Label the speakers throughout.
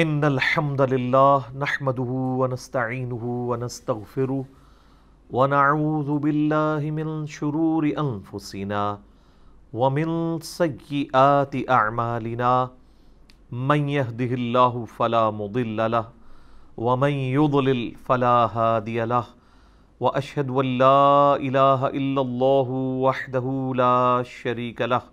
Speaker 1: इन अल्हम्दुलिल्लाह नहमदुहु व नस्ताईनुहु व नस्तगफिरुहु व नऊज़ु बिल्लाहि मिन शुरूरि अनफुसिना व मिन सय्यिआति अअमालिना मन यहदिहिल्लाहु फला मुदिल्ल लह व मन युद्लिल फला हादिय लह व अशहदु अल्ला इलाहा इल्लल्लाहु वहदहु ला शरीक लह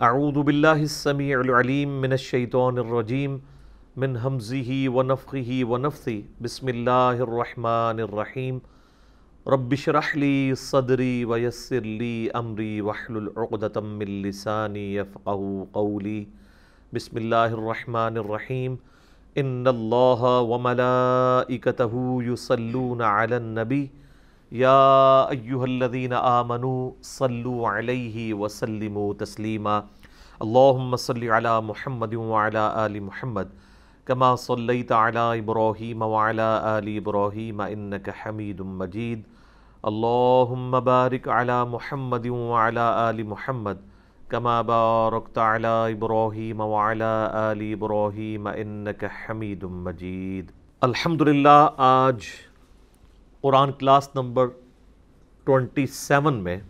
Speaker 1: आऊदबिल्लासमीम मिनशैतरजीम मिन हमज़ी वनफ़ी वनफ़ी बसमीम रबशरहली सदरी वयसरली अमरी वहलतमिलसानी फ़ाऊली बसमीम इन वमला इकतहू युसलून आलनबी यादीन आमनु सल्लि वसलम तस्लीमा अल्लाम सल महमद आल महमद कमा सल्लत अला इब्राहीम वाला अली इब्राहीम इन्नक हमीद मजीद अल्लाहुम्म बारिक अला मुहम्मद वाला अली मुहम्मद कमा बारकत अला इब्राहीम वाला अली इब्राहीम इन्नक हमीद मजीद अल्हम्दुलिल्लाह आज Quran class number twenty seven में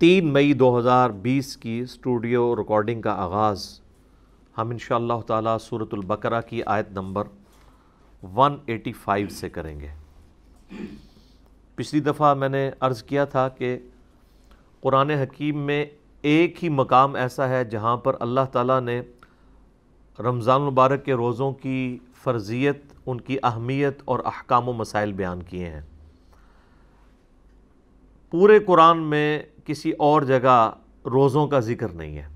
Speaker 1: तीन मई दो हज़ार बीस की स्टूडियो रिकॉर्डिंग का आगाज़ हम इन ताला सूरतुल की आयत नंबर वन एटी फाइव से करेंगे पिछली दफ़ा मैंने अर्ज़ किया था कि कुरान हकीम में एक ही मकाम ऐसा है जहाँ पर अल्लाह ताला ने रमज़ान मुबारक के रोज़ों की फ़र्जियत उनकी अहमियत और अहकाम मसाइल बयान किए हैं पूरे कुरान में किसी और जगह रोज़ों का ज़िक्र नहीं है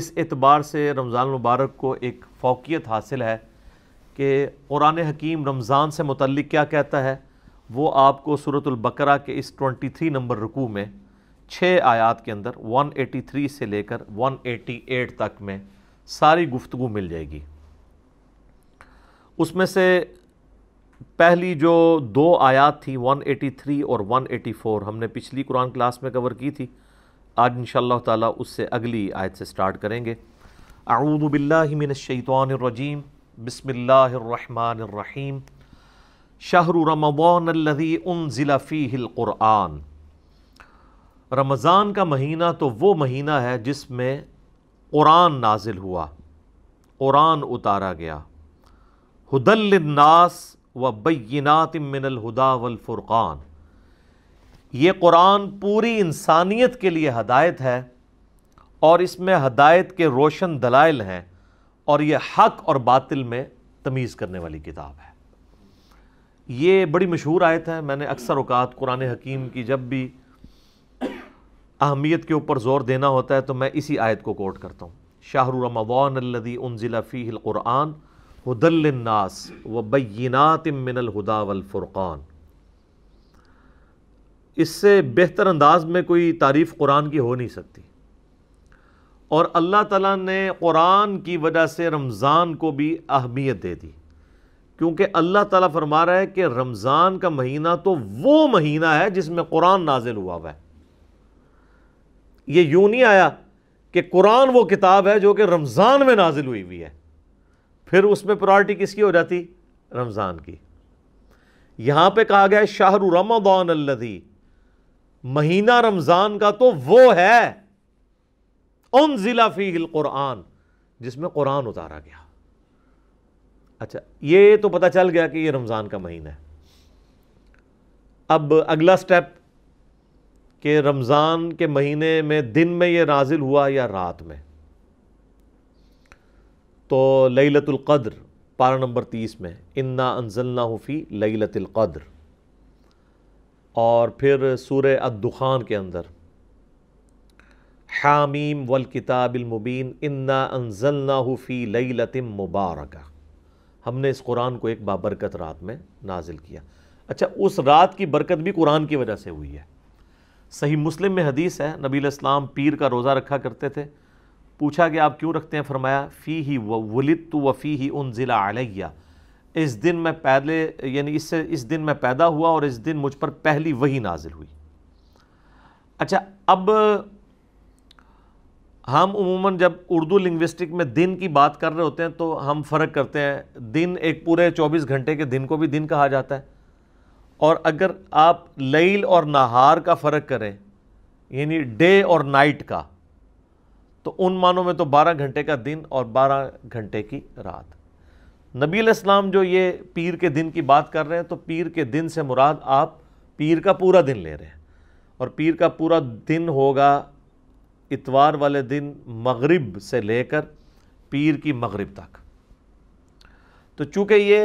Speaker 1: इस एतबार से रमज़ान मुबारक को एक फ़ौकियत हासिल है कि कुरान हकीम रमज़ान से मुतल क्या कहता है वो आपको सूरतुल्बकरा के इस 23 नंबर रुकू में छः आयात के अंदर 183 से लेकर 188 तक में सारी गुफ्तु मिल जाएगी उसमें से पहली जो दो आयात थी 183 और 184 हमने पिछली कुरान क्लास में कवर की थी आज इन ताला उससे अगली आयत से स्टार्ट करेंगे आऊदबिल्लिमिनशैतरजीम बसमीम शाहर रमबी उन ज़िला फ़ीहिलक़ुरआन रमज़ान का महीना तो वो महीना है जिसमें क़ुरान नाजिल हुआ क़ुरान उतारा गया हदलनास व बैनात हदा हुदा ये कुरान पूरी इंसानियत के लिए हदायत है और इसमें हदायत के रोशन दलाइल हैं और ये हक और बातिल में तमीज़ करने वाली किताब है ये बड़ी मशहूर आयत है मैंने अक्सर अवकात कुरान हकीम की जब भी अहमियत के ऊपर ज़ोर देना होता है तो मैं इसी आयत को कोट करता हूँ शाहरुरमवान अल्लदी ज़िला फ़ी क़ुरान हदलनास व बैनात मिनल वलफ़ुरक़ान इससे बेहतर अंदाज में कोई तारीफ़ कुरान की हो नहीं सकती और अल्लाह ताला ने कुरान की वजह से रमज़ान को भी अहमियत दे दी क्योंकि अल्लाह ताला फरमा रहा है कि रमज़ान का महीना तो वो महीना है जिसमें कुरान नाजिल हुआ हुआ है ये यूँ नहीं आया कि कुरान वो किताब है जो कि रमज़ान में नाजिल हुई हुई है फिर उसमें प्रायोरिटी किसकी हो जाती रमज़ान की यहां पे कहा गया है शाहरु रमदान अल्लदी महीना रमज़ान का तो वो है उन ज़िला क़ुरान जिसमें कुरान उतारा गया अच्छा ये तो पता चल गया कि ये रमज़ान का महीना है अब अगला स्टेप कि रमज़ान के महीने में दिन में ये नाजिल हुआ या रात में तो लैलतुल्क़द्र पारा नंबर तीस में इन्ना अनजलना लई लैलतुल्क़द्र और फिर सूर अद्दुखान के अंदर हामीम वल किताबिलमुबीन इन्ना अनजलना लई लतम मुबारक हमने इस कुरान को एक बाबरकत रात में नाजिल किया अच्छा उस रात की बरकत भी कुरान की वजह से हुई है सही मुस्लिम में हदीस है नबी इस्लाम पीर का रोज़ा रखा करते थे पूछा कि आप क्यों रखते हैं फरमाया फ़ी ही वलित तो वफ़ी ही उन ज़िला आलिया इस दिन मैं पहले यानी इससे इस दिन मैं पैदा हुआ और इस दिन मुझ पर पहली वही नाजिल हुई अच्छा अब हम उमूमन जब उर्दू लिंग्विस्टिक में दिन की बात कर रहे होते हैं तो हम फ़र्क करते हैं दिन एक पूरे 24 घंटे के दिन को भी दिन कहा जाता है और अगर आप लईल और नहार का फ़र्क करें यानी डे और नाइट का तो उन मानों में तो 12 घंटे का दिन और 12 घंटे की रात नबी इस्लाम जो ये पीर के दिन की बात कर रहे हैं तो पीर के दिन से मुराद आप पीर का पूरा दिन ले रहे हैं और पीर का पूरा दिन होगा इतवार वाले दिन मगरिब से लेकर पीर की मगरिब तक तो चूँकि ये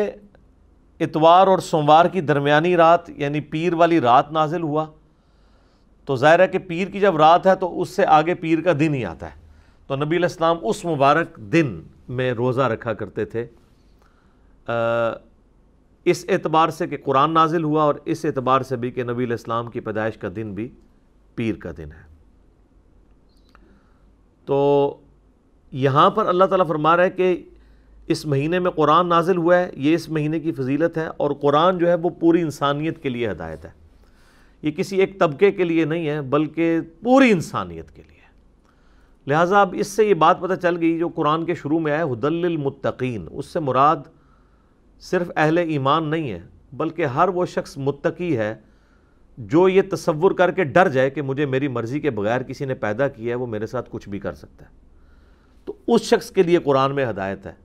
Speaker 1: इतवार और सोमवार की दरमियानी रात यानी पीर वाली रात नाजिल हुआ तो ज़ाहिर है कि पीर की जब रात है तो उससे आगे पीर का दिन ही आता है तो नबी इस्लाम उस मुबारक दिन में रोज़ा रखा करते थे आ, इस एतबार से कि कुरान नाजिल हुआ और इस एतबार से भी कि नबी इस्लाम की पैदाइश का दिन भी पीर का दिन है तो यहाँ पर अल्लाह ताला फरमा रहा है कि इस महीने में कुरान नाजिल हुआ है ये इस महीने की फजीलत है और कुरान जो है वो पूरी इंसानियत के लिए हदायत है ये किसी एक तबके के लिए नहीं है बल्कि पूरी इंसानियत के लिए लिहाजा अब इससे ये बात पता चल गई जो कुरान के शुरू में है हदलमतकीन उससे मुराद सिर्फ अहल ईमान नहीं है बल्कि हर वो शख्स मुतकी है जो ये तस्वुर करके डर जाए कि मुझे मेरी मर्ज़ी के बगैर किसी ने पैदा किया है वो मेरे साथ कुछ भी कर सकता है तो उस शख्स के लिए कुरान में हदायत है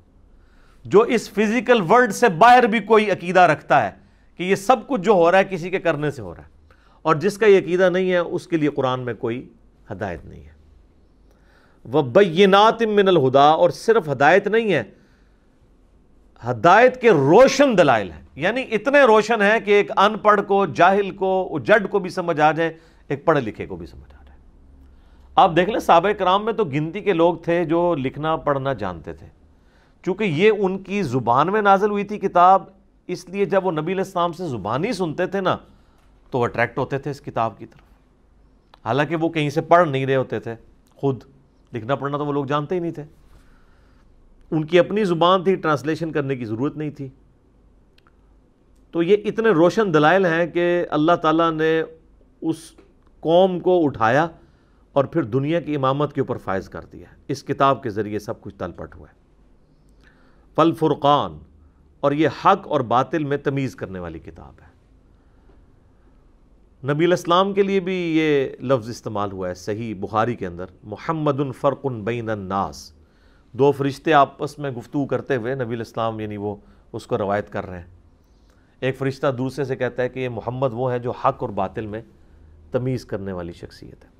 Speaker 1: जो इस फिज़िकल वर्ल्ड से बाहर भी कोई अकीदा रखता है कि ये सब कुछ जो हो रहा है किसी के करने से हो रहा है और जिसका ये अकीदा नहीं है उसके लिए कुरान में कोई हदायत नहीं है वबैनात मिनल हुदा और सिर्फ हदायत नहीं है हदायत के रोशन दलाइल है यानी इतने रोशन है कि एक अनपढ़ को जाहिल को उजड को भी समझ आ जाए एक पढ़े लिखे को भी समझ आ जाए आप देख लें साब कराम में तो गिनती के लोग थे जो लिखना पढ़ना जानते थे चूंकि ये उनकी ज़ुबान में नाजल हुई थी किताब इसलिए जब वो नबी इस्लाम से ज़ुबानी सुनते थे ना तो अट्रैक्ट होते थे इस किताब की तरफ हालांकि वो कहीं से पढ़ नहीं रहे होते थे खुद लिखना पढ़ना तो वो लोग जानते ही नहीं थे उनकी अपनी ज़ुबान थी ट्रांसलेशन करने की ज़रूरत नहीं थी तो ये इतने रोशन दलाइल हैं कि अल्लाह ताला ने उस कौम को उठाया और फिर दुनिया की इमामत के ऊपर फायज़ कर दिया इस किताब के ज़रिए सब कुछ तलपट हुआ है फल फुरक़ान और ये हक और बातिल में तमीज़ करने वाली किताब है नबी इस्लाम के लिए भी ये लफ्ज़ इस्तेमाल हुआ है सही बुखारी के अंदर मोहम्मद फ़र्क़न बैन नास दो फरिश्ते आपस में गुफ्तु करते हुए नबी इस्लाम यानी वो उसको रवायत कर रहे हैं एक फ़रिश्ता दूसरे से कहता है कि ये मोहम्मद वो है जो हक़ और बातिल में तमीज़ करने वाली शख्सियत है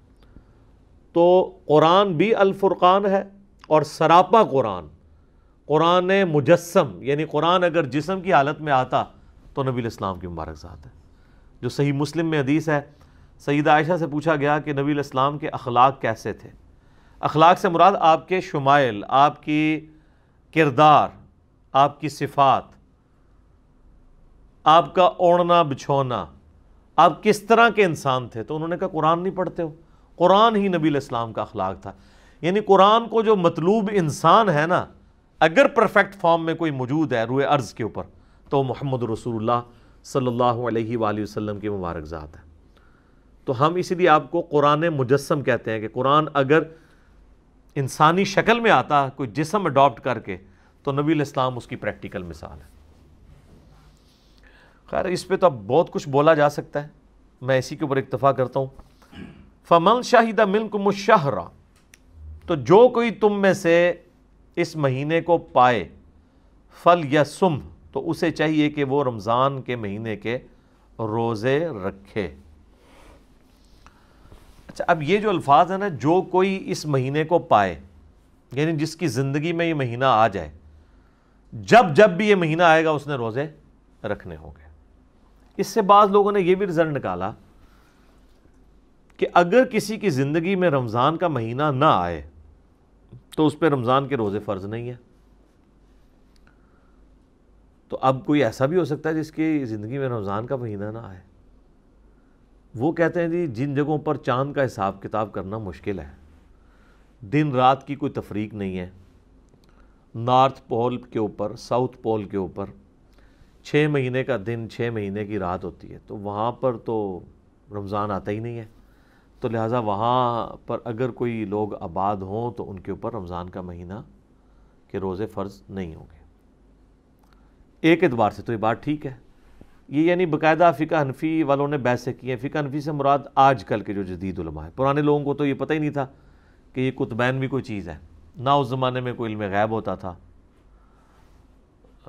Speaker 1: तो कुरान भी अलफ़ुर्क़ान है और सरापा कुरान कुरान मुजस्म यानी कुरान अगर जिसम की हालत में आता तो नबी इस्लाम की मुबारक है जो सही मुस्लिम में हदीस है सईद आयशा से पूछा गया कि नबी इस्लाम के अखलाक कैसे थे अखलाक से मुराद आपके शुमाइल आपकी किरदार आपकी सिफात आपका ओढ़ना बिछोना आप किस तरह के इंसान थे तो उन्होंने कहा कुरान नहीं पढ़ते हो कुरान ही नबी इस्लाम का अखलाक था यानी कुरान को जो मतलूब इंसान है ना अगर परफेक्ट फॉर्म में कोई मौजूद है रूए अर्ज़ के ऊपर तो मोहम्मद रसूलुल्लाह सल्ला वसम की मुबारक है तो हम इसीलिए आपको कुरान मुजस्म कहते हैं कि कुरान अगर इंसानी शक्ल में आता कोई जिसम अडॉप्ट करके तो नबी इस्लाम उसकी प्रैक्टिकल मिसाल है खैर इस पर तो अब बहुत कुछ बोला जा सकता है मैं इसी के ऊपर इतफ़ा करता हूँ फमन शाहिद मिल्क मुशाहरा तो जो कोई तुम में से इस महीने को पाए फल या सुम तो उसे चाहिए कि वो रमज़ान के महीने के रोज़े रखे अच्छा अब ये जो अल्फाज है ना जो कोई इस महीने को पाए यानी जिसकी ज़िंदगी में ये महीना आ जाए जब जब भी ये महीना आएगा उसने रोज़े रखने होंगे इससे बाद लोगों ने यह भी रिजल्ट निकाला कि अगर किसी की ज़िंदगी में रमज़ान का महीना ना आए तो उस पर रमज़ान के रोज़े फ़र्ज़ नहीं है तो अब कोई ऐसा भी हो सकता है जिसकी ज़िंदगी में रमज़ान का महीना ना आए वो कहते हैं जी जिन जगहों पर चांद का हिसाब किताब करना मुश्किल है दिन रात की कोई तफरीक नहीं है नॉर्थ पोल के ऊपर साउथ पोल के ऊपर छः महीने का दिन छः महीने की रात होती है तो वहाँ पर तो रमज़ान आता ही नहीं है तो लिहाजा वहाँ पर अगर कोई लोग आबाद हों तो उनके ऊपर रमज़ान का महीना के रोज़े फ़र्ज़ नहीं होंगे एक एतबार से तो ये बात ठीक है ये यानी बाकायदा फ़िका हनफी वालों ने बहसें की हैं फ़िका हनफी से मुराद आज कल के जो जदीद है पुराने लोगों को तो ये पता ही नहीं था कि ये कुतबैन भी कोई चीज़ है ना उस ज़माने में कोई इल्म गैब होता था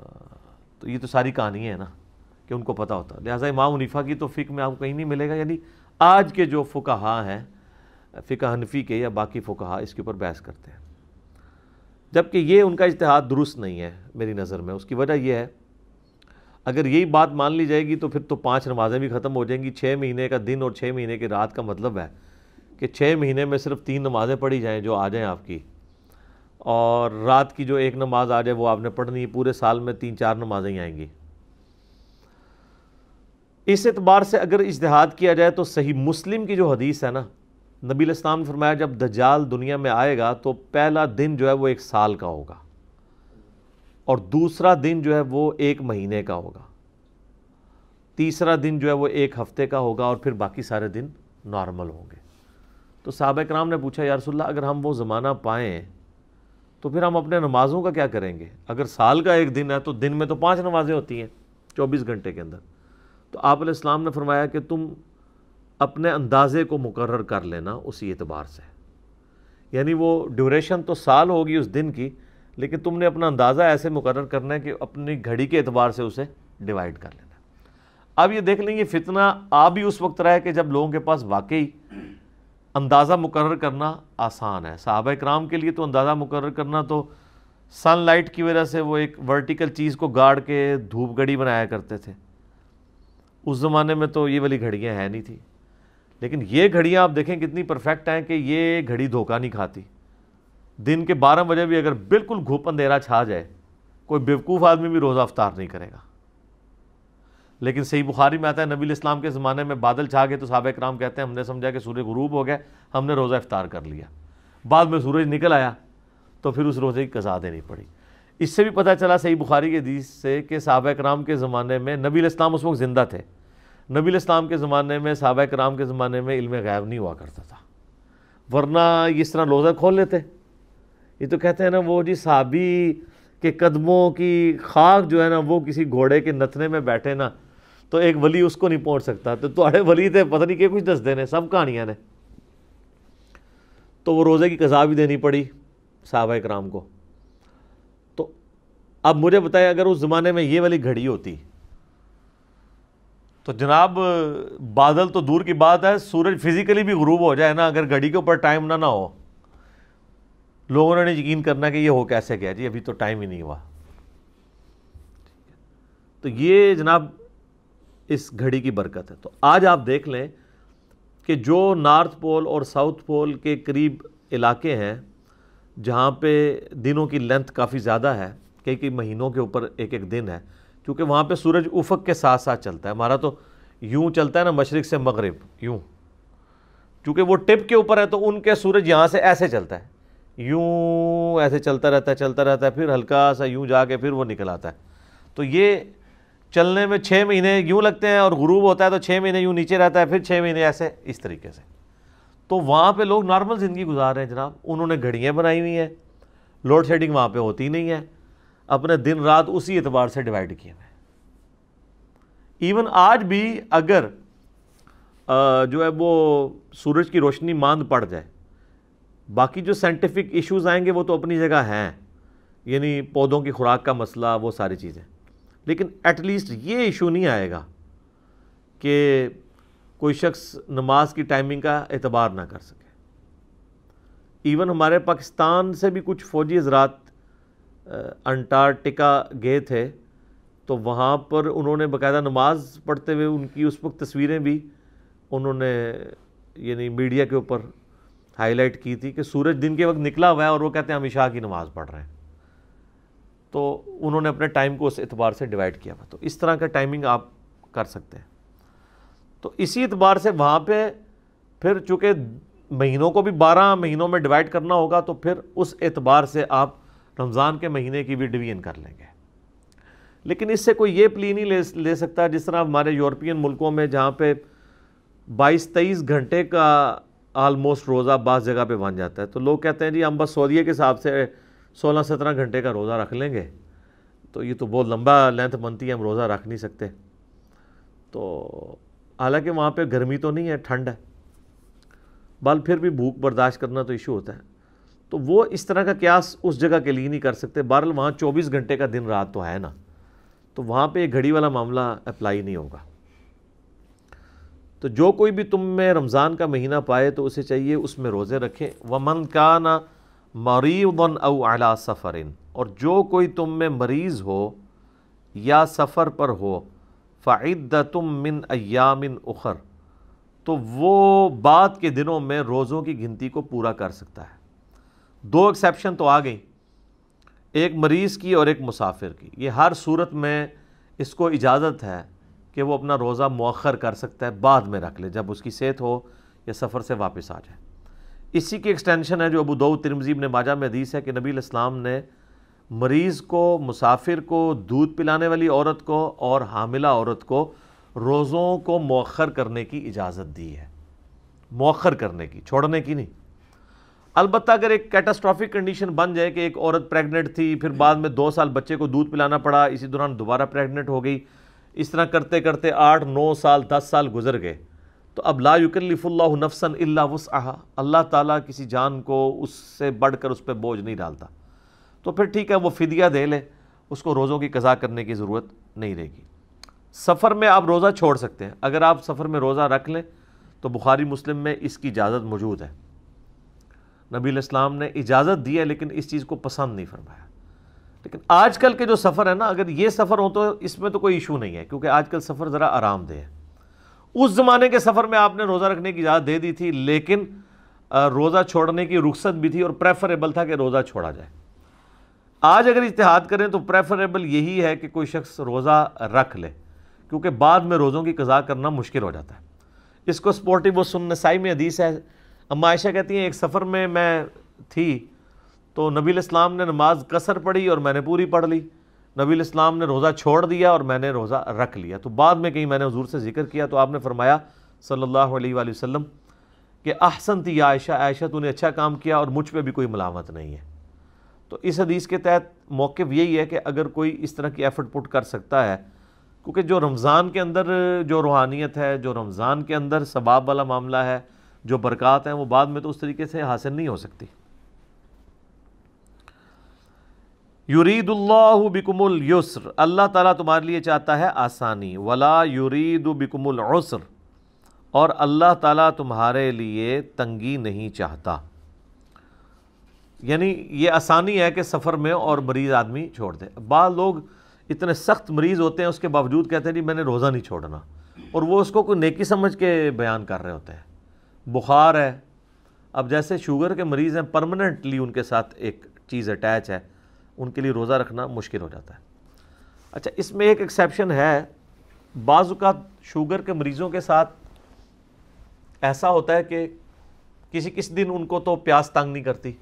Speaker 1: तो ये तो सारी कहानी है ना कि उनको पता होता लिहाजा इमाम उनीफा की तो फ़िक में आपको कहीं नहीं मिलेगा यानी आज के जो फ़ुकाहा हैं फ़िका हनफी के या बाकी फ़ुकाहा इसके ऊपर बहस करते हैं जबकि ये उनका इजतहाद दुरुस्त नहीं है मेरी नज़र में उसकी वजह यह है अगर यही बात मान ली जाएगी तो फिर तो पाँच नमाज़ें भी ख़त्म हो जाएंगी छः महीने का दिन और छः महीने की रात का मतलब है कि छः महीने में सिर्फ तीन नमाज़ें पढ़ी जाएँ जो आ जाएँ आपकी और रात की जो एक नमाज़ आ जाए वो आपने पढ़नी है पूरे साल में तीन चार नमाज़ें ही आएंगी इस एतबार से अगर इजतहाद किया जाए तो सही मुस्लिम की जो हदीस है ना नबी इस्लाम ने फरमाया जब दजाल दुनिया में आएगा तो पहला दिन जो है वो एक साल का होगा और दूसरा दिन जो है वो एक महीने का होगा तीसरा दिन जो है वो एक हफ्ते का होगा और फिर बाकी सारे दिन नॉर्मल होंगे तो साहब कराम ने पूछा यारसोल्ला अगर हम वो ज़माना पाएँ तो फिर हम अपने नमाज़ों का क्या करेंगे अगर साल का एक दिन है तो दिन में तो पाँच नमाज़ें होती हैं चौबीस घंटे के अंदर तो आप इस्लाम ने फरमाया कि तुम अपने अंदाजे को मुकर कर लेना उसी एतबार से यानी वो ड्यूरेशन तो साल होगी उस दिन की लेकिन तुमने अपना अंदाज़ा ऐसे मुकर करना है कि अपनी घड़ी के अतबार से उसे डिवाइड कर लेना अब ये देख लेंगे फितना आ भी उस वक्त रहा है कि जब लोगों के पास वाकई अंदाज़ा मुकर करना आसान है साहब कराम के लिए तो अंदाज़ा मुकर करना तो सनलाइट की वजह से वो एक वर्टिकल चीज़ को गाड़ के धूप घड़ी बनाया करते थे उस ज़माने में तो ये वाली घड़ियाँ हैं नहीं थी लेकिन ये घड़ियाँ आप देखें कितनी परफेक्ट हैं कि ये घड़ी धोखा नहीं खाती दिन के बारह बजे भी अगर बिल्कुल घूप अंधेरा छा जाए कोई बेवकूफ़ आदमी भी रोज़ा अफ्तार नहीं करेगा लेकिन सही बुखारी में आता है नबी इस्लाम के ज़माने में बादल छा गए तो साहब कराम कहते हैं हमने समझा कि सूर्य गुरूब हो गया हमने रोज़ा इफ्तार कर लिया बाद में सूरज निकल आया तो फिर उस रोज़े की कज़ा देनी पड़ी इससे भी पता चला सही बुखारी के दीज से कि साहब कराम के ज़माने में नबी इस्लाम उस वक्त ज़िंदा थे नबी इस्लाम के ज़माने में साहब कराम के ज़माने में इल्म गायब नहीं हुआ करता था वरना इस तरह रोज़ा खोल लेते ये तो कहते हैं ना वो जी साबी के कदमों की खाक जो है ना वो किसी घोड़े के नथने में बैठे ना तो एक वली उसको नहीं पहुंच सकता तो थोड़े वली थे पता नहीं के कुछ दस देने सब कहानियाँ ने तो वो रोज़े की कज़ा भी देनी पड़ी साहब कराम को तो अब मुझे बताए अगर उस ज़माने में ये वाली घड़ी होती तो जनाब बादल तो दूर की बात है सूरज फिज़िकली भी गुरूब हो जाए ना अगर घड़ी के ऊपर टाइम ना ना हो लोगों ने यकीन करना कि ये हो कैसे गया जी अभी तो टाइम ही नहीं हुआ तो ये जनाब इस घड़ी की बरकत है तो आज आप देख लें कि जो नॉर्थ पोल और साउथ पोल के करीब इलाके हैं जहाँ पे दिनों की लेंथ काफ़ी ज़्यादा है कई कई महीनों के ऊपर एक एक दिन है क्योंकि वहाँ पे सूरज उफक के साथ साथ चलता है हमारा तो यूँ चलता है ना मशरक़ से मगरब यूँ क्योंकि वो टिप के ऊपर है तो उनके सूरज यहाँ से ऐसे चलता है यूँ ऐसे चलता रहता है चलता रहता है फिर हल्का सा यूँ जाके फिर वो निकल आता है तो ये चलने में छः महीने यूँ लगते हैं और गुरूब होता है तो छः महीने यूँ नीचे रहता है फिर छः महीने ऐसे इस तरीके से तो वहाँ पे लोग नॉर्मल ज़िंदगी गुजार रहे हैं जनाब उन्होंने घड़ियाँ बनाई हुई हैं लोड शेडिंग वहाँ पे होती नहीं है अपने दिन रात उसी एतबार से डिवाइड किए हुए हैं इवन आज भी अगर जो है वो सूरज की रोशनी मांद पड़ जाए बाकी जो साइंटिफिक इश्यूज आएंगे वो तो अपनी जगह हैं यानी पौधों की खुराक का मसला वो सारी चीज़ें लेकिन एटलीस्ट ये इशू नहीं आएगा कि कोई शख्स नमाज की टाइमिंग का एतबार ना कर सके इवन हमारे पाकिस्तान से भी कुछ फ़ौजी हजरात अंटार्कटिका गए थे तो वहाँ पर उन्होंने बाकायदा नमाज पढ़ते हुए उनकी उस वक्त तस्वीरें भी उन्होंने यानी मीडिया के ऊपर हाईलाइट की थी कि सूरज दिन के वक्त निकला हुआ है और वो कहते हैं हम ईशा की नमाज़ पढ़ रहे हैं तो उन्होंने अपने टाइम को उस एतबार से डिवाइड किया हुआ तो इस तरह का टाइमिंग आप कर सकते हैं तो इसी एतबार से वहाँ पे फिर चूँकि महीनों को भी बारह महीनों में डिवाइड करना होगा तो फिर उस एतबार से आप रमज़ान के महीने की भी डिवीजन कर लेंगे लेकिन इससे कोई ये प्ली नहीं ले ले सकता जिस तरह हमारे यूरोपियन मुल्कों में जहाँ पे 22-23 घंटे का आलमोस्ट रोज़ा बस जगह पे बन जाता है तो लोग कहते हैं जी हम बस सऊदी के हिसाब से सोलह सत्रह घंटे का रोज़ा रख लेंगे तो ये तो बहुत लंबा लेंथ बनती है हम रोज़ा रख नहीं सकते तो हालांकि वहाँ पे गर्मी तो नहीं है ठंड है बल फिर भी भूख बर्दाश्त करना तो इशू होता है तो वो इस तरह का क्यास उस जगह के लिए नहीं कर सकते बहरल वहाँ चौबीस घंटे का दिन रात तो है ना तो वहाँ पर घड़ी वाला मामला अप्लाई नहीं होगा तो जो कोई भी तुम में रमज़ान का महीना पाए तो उसे चाहिए उसमें रोज़े रखें व मन का ना मरीबन अव अला सफ़रिन और जो कोई तुम में मरीज़ हो या सफ़र पर हो फ़ाइद तुम मिन अयामिन उखर तो वो बाद के दिनों में रोज़ों की गिनती को पूरा कर सकता है दो एक्सेप्शन तो आ गई एक मरीज़ की और एक मुसाफिर की ये हर सूरत में इसको इजाज़त है कि वो अपना रोज़ा मौखर कर सकता है बाद में रख ले जब उसकी सेहत हो या सफ़र से वापस आ जाए इसी की एक्सटेंशन है जो अबू दो तिरमजीब ने माजा में हदीस है कि नबी इस्लाम ने मरीज़ को मुसाफिर को दूध पिलाने वाली औरत को और हामिला औरत को रोज़ों को मौखर करने की इजाज़त दी है मौखर करने की छोड़ने की नहीं अलबत्त अगर एक कैटास्ट्रॉफिक कंडीशन बन जाए कि एक औरत प्रेग्नेंट थी फिर बाद में दो साल बच्चे को दूध पिलाना पड़ा इसी दौरान दोबारा प्रेग्नेंट हो गई इस तरह करते करते आठ नौ साल दस साल गुजर गए तो अब ला युकल्लिफ़ुल्ला नफसन अल्ला वसहा अल्लाह ताला किसी जान को उससे बढ़कर उस पर बोझ नहीं डालता तो फिर ठीक है वो फिदिया दे ले उसको रोज़ों की कज़ा करने की ज़रूरत नहीं रहेगी सफ़र में आप रोज़ा छोड़ सकते हैं अगर आप सफ़र में रोज़ा रख लें तो बुखारी मुस्लिम में इसकी इजाज़त मौजूद है नबी इस्लाम ने इजाज़त दी है लेकिन इस चीज़ को पसंद नहीं फरमाया लेकिन आजकल के जो सफ़र है ना अगर ये सफ़र हो तो इसमें तो कोई इशू नहीं है क्योंकि आजकल सफ़र ज़रा आरामदेह है उस ज़माने के सफ़र में आपने रोज़ा रखने की इजाज़त दे दी थी लेकिन रोज़ा छोड़ने की रुख्सत भी थी और प्रेफरेबल था कि रोज़ा छोड़ा जाए आज अगर इतिहाद करें तो प्रेफरेबल यही है कि कोई शख्स रोज़ा रख ले क्योंकि बाद में रोज़ों की कज़ा करना मुश्किल हो जाता है इसको स्पोर्टिव सुन में हदीस है अम्मा आयशा कहती हैं एक सफ़र में मैं थी तो नबीलाम इस्लाम ने नमाज कसर पढ़ी और मैंने पूरी पढ़ ली नबीलाम इस्लाम ने रोज़ा छोड़ दिया और मैंने रोज़ा रख लिया तो बाद में कहीं मैंने हजूर से जिक्र किया तो आपने फ़रमाया सल्ला वसम कि आहसन थी आयशा आयशा तूने अच्छा काम किया और मुझ पर भी कोई मलामत नहीं है तो इस हदीस के तहत मौक़ यही है कि अगर कोई इस तरह की एफ़र्ट पुट कर सकता है क्योंकि जो रमज़ान के अंदर जो रूहानियत है जो रमज़ान के अंदर सबाब वाला मामला है जो बरक़ात हैं वो बाद में तो उस तरीके से हासिल नहीं हो सकती युरीदुल्लाह बिकुमुल युसर अल्लाह ताला तुम्हारे लिए चाहता है आसानी वला युरीद बिकुमुल उसर और अल्लाह ताला तुम्हारे लिए तंगी नहीं चाहता यानी ये आसानी है कि सफ़र में और मरीज़ आदमी छोड़ दे बाद लोग इतने सख्त मरीज़ होते हैं उसके बावजूद कहते हैं जी मैंने रोज़ा नहीं छोड़ना और वो उसको कोई नेकी समझ के बयान कर रहे होते हैं बुखार है अब जैसे शुगर के मरीज़ हैं परमानेंटली उनके साथ एक चीज़ अटैच है उनके लिए रोज़ा रखना मुश्किल हो जाता है अच्छा इसमें एक एक्सेप्शन है बाज़ात शुगर के मरीज़ों के साथ ऐसा होता है कि किसी किस दिन उनको तो प्यास तंग नहीं करती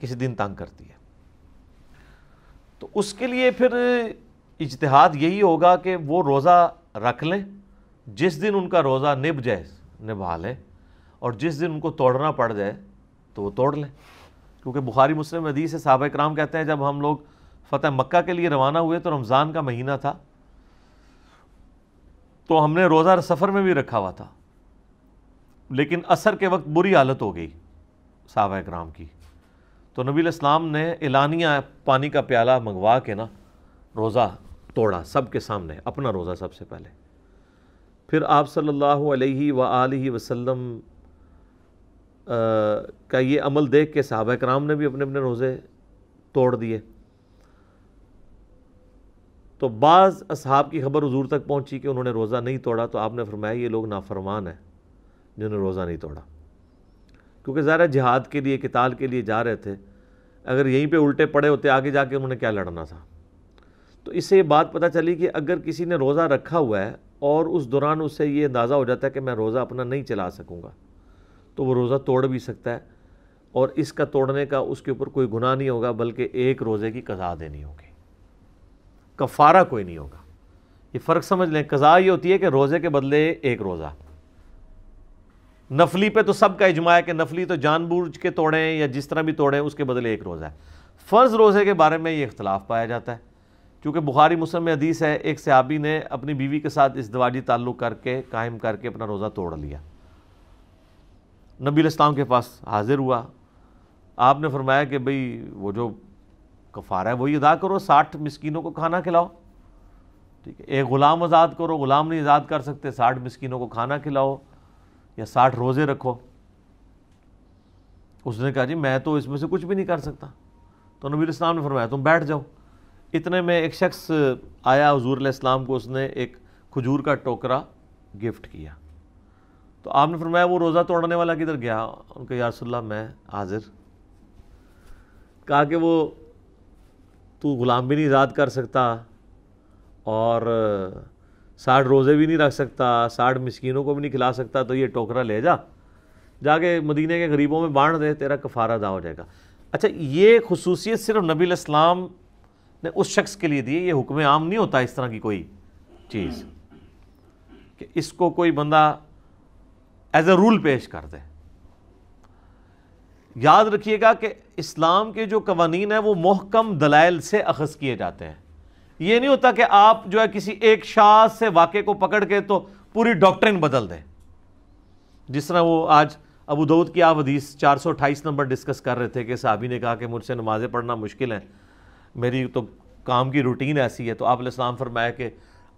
Speaker 1: किसी दिन तंग करती है तो उसके लिए फिर इजतहाद यही होगा कि वो रोज़ा रख लें जिस दिन उनका रोज़ा निभ जाए निभा लें और जिस दिन उनको तोड़ना पड़ जाए तो वो तोड़ लें क्योंकि बुखारी मुस्लिम हदीस सहाबा कराम कहते हैं जब हम लोग फतेह मक्का के लिए रवाना हुए तो रमज़ान का महीना था तो हमने रोज़ा सफ़र में भी रखा हुआ था लेकिन असर के वक्त बुरी हालत हो गई सहाबा कराम की तो नबी इस्लाम ने एलानिया पानी का प्याला मंगवा के ना रोज़ा तोड़ा सबके सामने अपना रोज़ा सबसे पहले फिर आप सल्लल्लाहु अलैहि व आलिहि वसल्लम का ये अमल देख के साहब कराम ने भी अपने अपने रोज़े तोड़ दिए तो बाज़ असहाब की खबर हजूर तक पहुंची कि उन्होंने रोज़ा नहीं तोड़ा तो आपने फरमाया ये लोग नाफरमान हैं जिन्होंने रोज़ा नहीं तोड़ा क्योंकि ज़ाहिर जिहाद के लिए किताल के लिए जा रहे थे अगर यहीं पे उल्टे पड़े होते आगे जाके उन्होंने क्या लड़ना था तो इससे ये बात पता चली कि अगर किसी ने रोज़ा रखा हुआ है और उस दौरान उससे ये अंदाज़ा हो जाता है कि मैं रोज़ा अपना नहीं चला सकूँगा तो वो रोज़ा तोड़ भी सकता है और इसका तोड़ने का उसके ऊपर कोई गुनाह नहीं होगा बल्कि एक रोज़े की कज़ा देनी होगी कफ़ारा कोई नहीं होगा ये फ़र्क समझ लें कज़ा ये होती है कि रोज़े के बदले एक रोज़ा नफली पे तो का इजमा है कि नफली तो जानबूझ के तोड़ें या जिस तरह भी तोड़ें उसके बदले एक रोज़ा है फ़र्ज़ रोज़े के बारे में ये इख्तलाफ पाया जाता है क्योंकि बुखारी मुस्लिम में हदीस है एक सहाबी ने अपनी बीवी के साथ इस दवाजी ताल्लुक़ करके कायम करके अपना रोज़ा तोड़ लिया नबी इस्लाम के पास हाजिर हुआ आपने फरमाया कि भई वो जो कफ़ारा है वही अदा करो साठ मस्किनों को खाना खिलाओ ठीक है एक ग़ुलाम आज़ाद करो ग़ुलाम नहीं आज़ाद कर सकते साठ मस्किनों को खाना खिलाओ या साठ रोज़े रखो उसने कहा जी मैं तो इसमें से कुछ भी नहीं कर सकता तो नबी इस्लाम ने फरमाया तुम बैठ जाओ इतने में एक शख्स आया हजूर इस्लाम को उसने एक खजूर का टोकरा गिफ्ट किया तो आपने फरमाया वो रोज़ा तोड़ने वाला किधर गया उनके यारसल्ला मैं हाजिर कहा कि वो तू ग़ुलाम भी नहीं आज़ाद कर सकता और साठ रोज़े भी नहीं रख सकता साठ मिसकीनों को भी नहीं खिला सकता तो ये टोकरा ले जा जाके मदीने के गरीबों में बांट दे तेरा कफ़ारा अदा हो जाएगा अच्छा ये खसूसियत सिर्फ नबी इस्लाम ने उस शख्स के लिए दी ये हुक्म आम नहीं होता इस तरह की कोई चीज़ कि इसको कोई बंदा एज ए रूल पेश कर दें याद रखिएगा कि इस्लाम के जो कवानीन है वो मोहकम दलाइल से अखज़ किए जाते हैं ये नहीं होता कि आप जो है किसी एक शाह से वाक्य को पकड़ के तो पूरी डॉक्ट्रिन बदल दें जिस तरह वो आज अबू दाऊद की आप हदीस चार सौ अट्ठाईस नंबर डिस्कस कर रहे थे कि साहबी ने कहा कि मुझसे नमाज़ें पढ़ना मुश्किल है मेरी तो काम की रूटीन ऐसी है तो आप इस्लाम फरमाया कि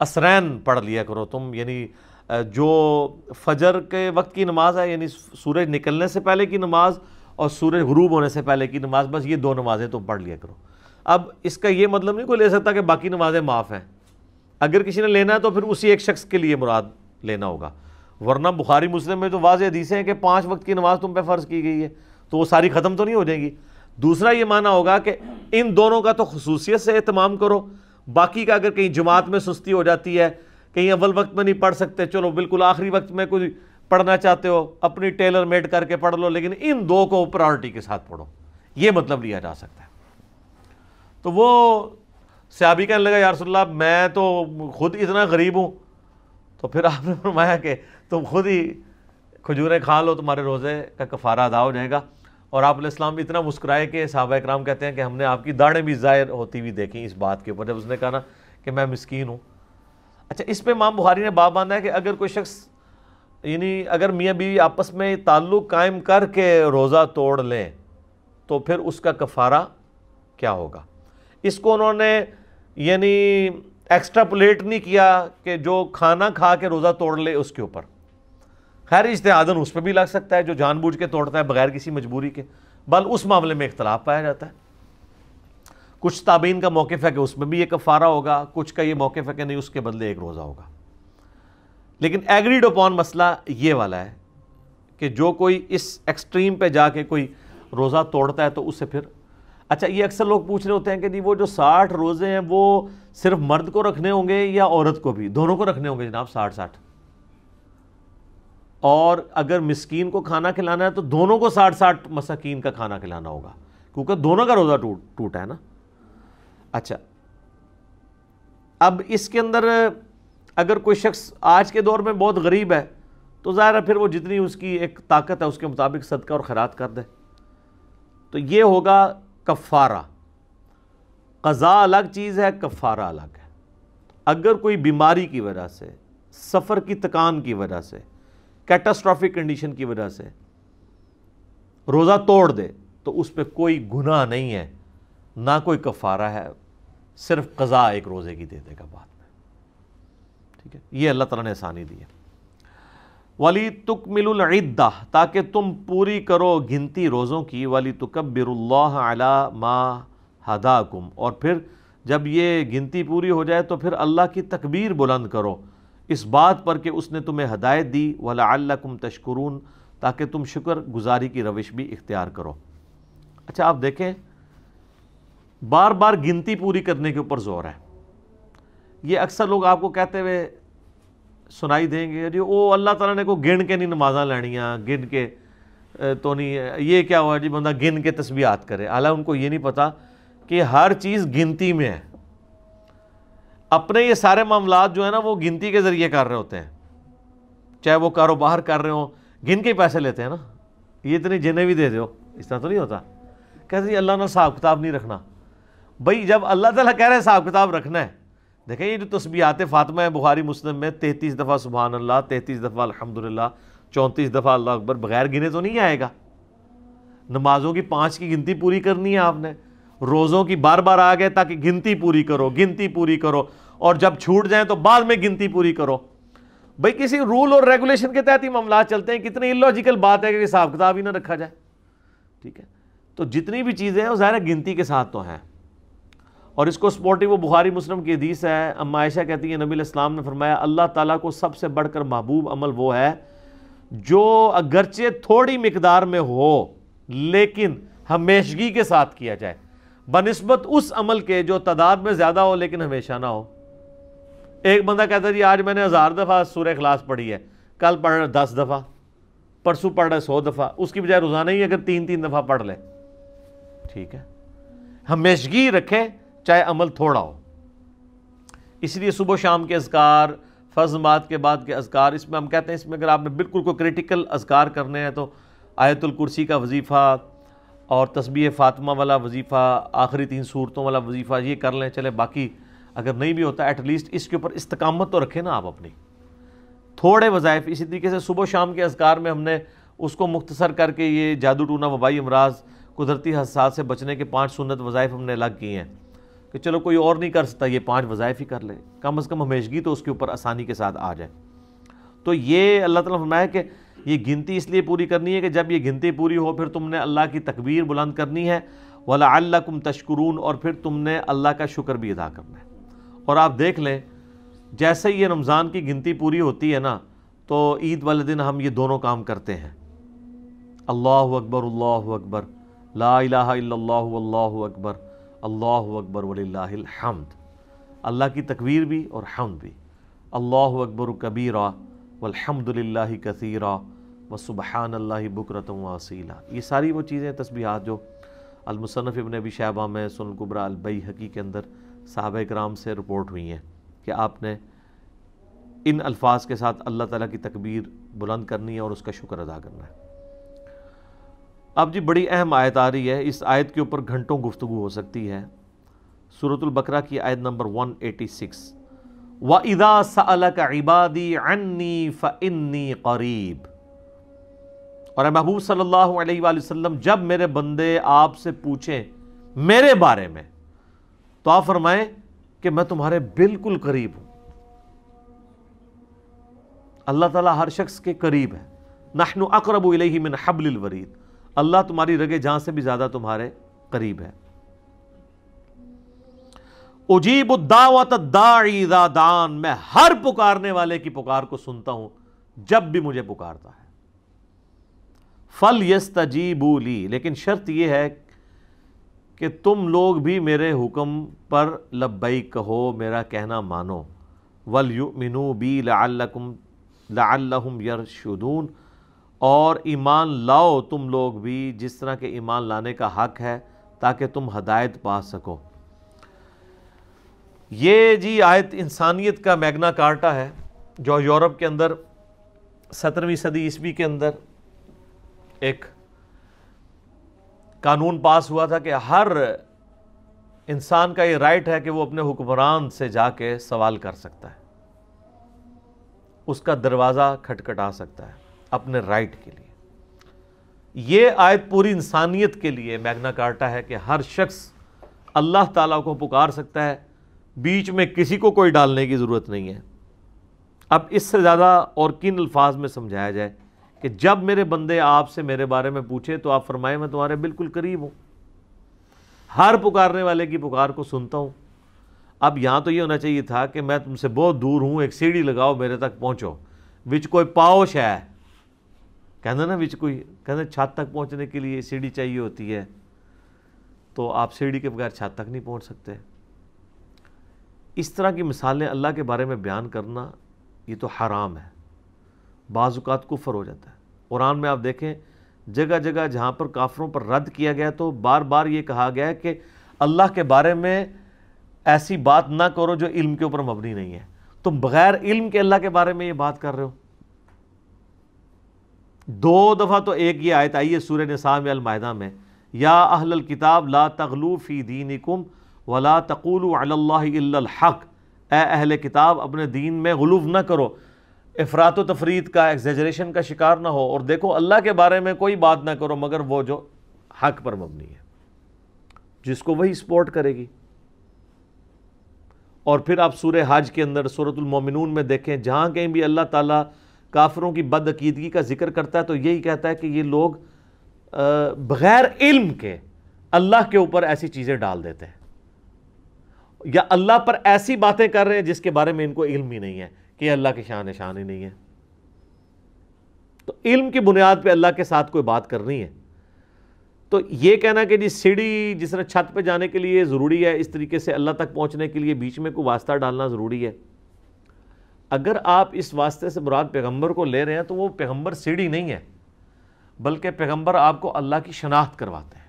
Speaker 1: असरैन पढ़ लिया करो तुम यानी जो फजर के वक्त की नमाज है यानी सूरज निकलने से पहले की नमाज और सूरज गरूब होने से पहले की नमाज बस ये दो नमाज़ें तुम तो पढ़ लिया करो अब इसका ये मतलब नहीं कोई ले सकता कि बाकी नमाज़ें माफ़ हैं अगर किसी ने लेना है तो फिर उसी एक शख्स के लिए मुराद लेना होगा वरना बुखारी मुस्लिम में तो वाज हदीसें हैं कि पाँच वक्त की नमाज तुम पर फ़र्ज़ की गई है तो वो सारी ख़त्म तो नहीं हो जाएगी दूसरा ये माना होगा कि इन दोनों का तो खसूसियत से अहतमाम करो बाकी का अगर कहीं जमात में सुस्ती हो जाती है कहीं अव्वल वक्त में नहीं पढ़ सकते चलो बिल्कुल आखिरी वक्त में कुछ पढ़ना चाहते हो अपनी टेलर मेड करके पढ़ लो लेकिन इन दो को प्रायोरिटी के साथ पढ़ो ये मतलब लिया जा सकता है तो वो सयाबी कहने लगा यारसोल्ला मैं तो खुद इतना गरीब हूँ तो फिर आपने फरमाया कि तुम खुद ही खजूरें खा लो तुम्हारे रोज़े का कफारा अदा हो जाएगा और आप इस्लाम इतना मुस्कुराए कि सहाबा कराम कहते हैं कि हमने आपकी दाढ़ें भी ज़ाहिर होती हुई देखी इस बात के ऊपर जब उसने कहा ना कि मैं मस्किन हूँ अच्छा इस पर इमाम बुहारी ने बाप माना है कि अगर कोई शख्स यानी अगर मियाँ बीवी आपस में ताल्लुक़ कायम करके रोज़ा तोड़ लें तो फिर उसका कफ़ारा क्या होगा इसको उन्होंने यानी एक्स्ट्रा प्लेट नहीं किया कि जो खाना खा के रोज़ा तोड़ ले उसके ऊपर खैर इश्तहादन उस पर भी लग सकता है जो जानबूझ के तोड़ता है बगैर किसी मजबूरी के बल उस मामले में इख्तलाफ पाया जाता है कुछ ताबीन का मौक़ है कि उसमें भी ये कफ़ारा होगा कुछ का ये मौक़ है कि नहीं उसके बदले एक रोज़ा होगा लेकिन एग्रीड अपॉन मसला ये वाला है कि जो कोई इस एक्सट्रीम पे जाके कोई रोज़ा तोड़ता है तो उससे फिर अच्छा ये अक्सर लोग पूछ रहे होते हैं कि जी वो जो साठ रोज़े हैं वो सिर्फ मर्द को रखने होंगे या औरत को भी दोनों को रखने होंगे जनाब साठ साठ और अगर मस्किन को खाना खिलाना है तो दोनों को साठ साठ मसाकिन का खाना खिलाना होगा क्योंकि दोनों का रोज़ा टूट टूटा है ना अच्छा अब इसके अंदर अगर कोई शख्स आज के दौर में बहुत गरीब है तो ज़ाहिर है फिर वो जितनी उसकी एक ताकत है उसके मुताबिक सदका और ख़रात कर दे तो ये होगा कफ़ारा कज़ा अलग चीज़ है कफ़ारा अलग है अगर कोई बीमारी की वजह से सफ़र की तकान की वजह से कैटास्ट्राफिक कंडीशन की वजह से रोज़ा तोड़ दे तो उस पर कोई गुनाह नहीं है ना कोई कफ़ारा है सिर्फ कज़ा एक रोज़े की दे देगा बाद में ठीक है ये अल्लाह ताला ने आसानी दी है वाली तुक मिलदा ताकि तुम पूरी करो गिनती रोज़ों की वाली तुकब्बिरुल्लाह अला मा हदाकुम और फिर जब ये गिनती पूरी हो जाए तो फिर अल्लाह की तकबीर बुलंद करो इस बात पर कि उसने तुम्हें हदायत दी वलाकुम तशकुरून ताकि तुम शुक्र गुज़ारी की रविश भी इख्तियार करो अच्छा आप देखें बार बार गिनती पूरी करने के ऊपर जोर है ये अक्सर लोग आपको कहते हुए सुनाई देंगे जी ओ अल्लाह ताला ने को गिन के नहीं नमाजा लैनियाँ गिन के तो नहीं ये क्या हुआ जी बंदा गिन के तस्बीहात करे अला उनको ये नहीं पता कि हर चीज़ गिनती में है अपने ये सारे मामला जो है ना वो गिनती के ज़रिए कर रहे होते हैं चाहे वो कारोबार कर रहे हो गिन के पैसे लेते हैं ना ये इतनी जिन्हें भी दे दो इस तरह तो नहीं होता कहते अल्लाह ने हिसाब किताब नहीं रखना भाई जब अल्लाह ताला कह रहे हैं हिसाब किताब रखना है देखें ये जो तस्बीहात फ़ातिमा है बुखारी मुस्लिम में तैंतीस दफ़ा सुबहान अल्लाह तैतीस दफ़ा अलहमदिल्ला चौंतीस दफ़ा अल्लाह अकबर बग़ैर गिने तो नहीं आएगा नमाज़ों की पाँच की गिनती पूरी करनी है आपने रोज़ों की बार बार आ गए ताकि गिनती पूरी करो गिनती पूरी करो और जब छूट जाए तो बाद में गिनती पूरी करो भाई किसी रूल और रेगुलेशन के तहत ही मामला चलते हैं कितनी इलॉजिकल बात है कि हिसाब किताब ही ना रखा जाए ठीक है तो जितनी भी चीज़ें हैं वो ज़ाहिर गिनती के साथ तो हैं और इसको स्पोर्टिव वो बुखारी मुस्लिम की हदीस है अम्मा कहती है नबी इस्लाम ने फरमाया अल्लाह ताला को सबसे बढ़कर महबूब अमल वो है जो अगरचे थोड़ी मकदार में हो लेकिन हमेशगी के साथ किया जाए बनस्बत उस अमल के जो तादाद में ज़्यादा हो लेकिन हमेशा ना हो एक बंदा कहता जी आज मैंने हज़ार दफ़ा सूर्य अखलास पढ़ी है कल पढ़ रहा दस दफ़ा परसों पढ़ रहा सौ दफ़ा उसकी बजाय रोज़ाना ही अगर तीन तीन दफ़ा पढ़ लें ठीक है हमेशगी रखें चाहे अमल थोड़ा हो इसलिए सुबह शाम के अजगार मात के बाद के अजगार इसमें हम कहते हैं इसमें अगर आपने बिल्कुल कोई क्रिटिकल अजगार करने हैं तो आयतुल कुर्सी का वजीफ़ा और तस्बी फ़ातिमा वाला वजीफ़ा आखिरी तीन सूरतों वाला वजीफ़ा ये कर लें चले बाकी अगर नहीं भी होता एटलीस्ट इसके ऊपर इस्तकामत तो रखें ना आप अपनी थोड़े वज़ायफ़ इसी तरीके से सुबह शाम के असकार में हमने उसको मुख्तसर करके ये जादू टूना वबाई अमराज कुदरती हादसा से बचने के पाँच सुनत वज़ाइफ हमने अलग किए हैं कि चलो कोई और नहीं कर सकता ये पांच वज़ायफ ही कर ले कम अज़ कम हमेशगी तो उसके ऊपर आसानी के साथ आ जाए तो ये अल्लाह ताला फरमाया कि ये गिनती इसलिए पूरी करनी है कि जब ये गिनती पूरी हो फिर तुमने अल्लाह की तकबीर बुलंद करनी है वाला अल्लाह कुम और फिर तुमने अल्लाह का शुक्र भी अदा करना है और आप देख लें जैसे ही ये रमज़ान की गिनती पूरी होती है ना तो ईद वाले दिन हम ये दोनों काम करते हैं अल्लाह अकबर अल्लाह अकबर ला इलाहा इल्लल्लाहु अल्लाह अकबर अल्लाह अकबर वलीहमद अल्लाह की तकबीर भी और हमद भी अल्लाह अकबर कबीरा वलहमदिल्ला कसीरा व सुबहान अल्लाह बकरत वसीला ये सारी वो चीज़ें तस्बीहात जो अलमुसनफ़ इबन अबी शहबा में सुनकुबरा अलबई हकी के अंदर साहब कराम से रिपोर्ट हुई हैं कि आपने इन अल्फाज के साथ अल्लाह ताला की तकबीर बुलंद करनी है और उसका शुक्र अदा करना है अब जी बड़ी अहम आयत आ रही है इस आयत के ऊपर घंटों गुफ्तु हो सकती है सूरतुल बकरा की आयत नंबर 186 व इदा सलक इबादी अन्नी फ़न्नी करीब और महबूब सल्लल्लाहु अलैहि वसल्लम जब मेरे बंदे आपसे पूछें मेरे बारे में तो आप फरमाएं कि मैं तुम्हारे बिल्कुल करीब हूं अल्लाह ताला हर शख्स के करीब है नहनु अकरब इलही मिन हबलिल वरीद अल्लाह तुम्हारी रगे जहां से भी ज़्यादा तुम्हारे करीब है उजीब दाईदा दान मैं हर पुकारने वाले की पुकार को सुनता हूं जब भी मुझे पुकारता है फल यस्तजीबू ली लेकिन शर्त यह है कि तुम लोग भी मेरे हुक्म पर लब्बई कहो मेरा कहना मानो वल यू मिनू बी लाकुम लाहम यरशुदून और ईमान लाओ तुम लोग भी जिस तरह के ईमान लाने का हक है ताकि तुम हदायत पा सको ये जी आयत इंसानियत का मैग्ना कार्टा है जो यूरोप के अंदर सत्रहवीं सदी ईस्वी के अंदर एक कानून पास हुआ था कि हर इंसान का ये राइट है कि वो अपने हुक्मरान से जाके सवाल कर सकता है उसका दरवाज़ा खटखटा सकता है अपने राइट के लिए यह आयत पूरी इंसानियत के लिए मैग्ना कार्टा है कि हर शख्स अल्लाह ताला को पुकार सकता है बीच में किसी को कोई डालने की ज़रूरत नहीं है अब इससे ज़्यादा और किन अल्फाज में समझाया जाए कि जब मेरे बंदे आपसे मेरे बारे में पूछे तो आप फरमाए मैं तुम्हारे बिल्कुल करीब हूँ हर पुकारने वाले की पुकार को सुनता हूँ अब यहाँ तो ये होना चाहिए था कि मैं तुमसे बहुत दूर हूँ एक सीढ़ी लगाओ मेरे तक पहुँचो विच कोई पाओश है कहना ना बिच कोई कहना छत तक पहुंचने के लिए सीढ़ी चाहिए होती है तो आप सीढ़ी के बगैर छत तक नहीं पहुंच सकते इस तरह की मिसालें अल्लाह के बारे में बयान करना ये तो हराम है बाजुकात कुफर हो जाता है कुरान में आप देखें जगह जगह जहाँ पर काफरों पर रद्द किया गया तो बार बार ये कहा गया है कि अल्लाह के बारे में ऐसी बात ना करो जो इल्म के ऊपर मबनी नहीं है तुम बग़ैर इल्म के अल्लाह के बारे में ये बात कर रहे हो दो दफ़ा तो एक ये आयत आई है सूर्य निसा में अलमाहदा में या अहल किताब ला तगलू फ़ी दीन कुम वला तकूल हक ए अहल किताब अपने दीन में गुलूफ ना करो अफरात तफरीत का एग्जेजरेशन का शिकार ना हो और देखो अल्लाह के बारे में कोई बात ना करो मगर वो जो हक पर मबनी है जिसको वही सपोर्ट करेगी और फिर आप सूर हाज के अंदर सूरतुलमिन में देखें जहाँ कहीं भी अल्लाह ताला काफरों की बदअकीदगी का जिक्र करता है तो यही कहता है कि ये लोग बग़ैर इल्म के अल्लाह के ऊपर ऐसी चीज़ें डाल देते हैं या अल्लाह पर ऐसी बातें कर रहे हैं जिसके बारे में इनको इल्म ही नहीं है कि अल्लाह की शान शान ही नहीं है तो इल्म की बुनियाद पे अल्लाह के साथ कोई बात करनी है तो ये कहना कि जी सीढ़ी जिस छत पे जाने के लिए ज़रूरी है इस तरीके से अल्लाह तक पहुंचने के लिए बीच में कोई वास्ता डालना ज़रूरी है अगर आप इस वास्ते से मुराद पैगम्बर को ले रहे हैं तो वो पैगम्बर सीढ़ी नहीं है बल्कि पैगम्बर आपको अल्लाह की शनाख्त करवाते हैं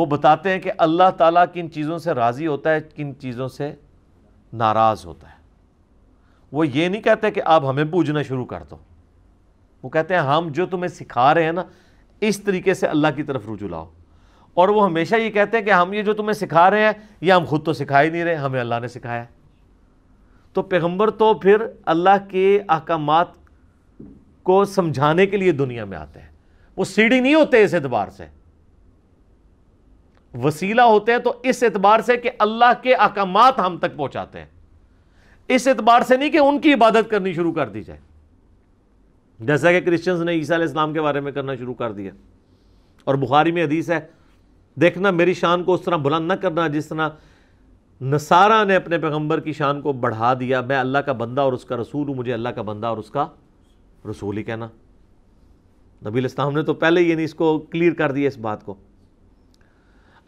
Speaker 1: वो बताते हैं कि अल्लाह ताला किन चीज़ों से राज़ी होता है किन चीज़ों से नाराज़ होता है वो ये नहीं कहते कि आप हमें पूजना शुरू कर दो वो कहते हैं हम जो तुम्हें सिखा रहे हैं ना इस तरीके से अल्लाह की तरफ रुझू लाओ और वो हमेशा ये कहते हैं कि हम ये जो तुम्हें सिखा रहे हैं ये हम खुद तो सिखा ही नहीं रहे हमें अल्लाह ने सिखाया तो पैगंबर तो फिर अल्लाह के अहकाम को समझाने के लिए दुनिया में आते हैं वो सीढ़ी नहीं होते इस एतबार से वसीला होते हैं तो इस एतबार से कि अल्लाह के अहकाम हम तक पहुंचाते हैं इस एतबार से नहीं कि उनकी इबादत करनी शुरू कर दी जाए जैसा कि क्रिश्चियंस ने ईसा इस्लाम के बारे में करना शुरू कर दिया और बुखारी में हदीस है देखना मेरी शान को उस तरह बुलंद न करना जिस तरह नसारा ने अपने पैगम्बर की शान को बढ़ा दिया मैं अल्लाह का बंदा और उसका रसूल हूँ मुझे अल्लाह का बंदा और उसका रसूल ही कहना नबी इस्लाम ने तो पहले ही नहीं इसको क्लियर कर दिया इस बात को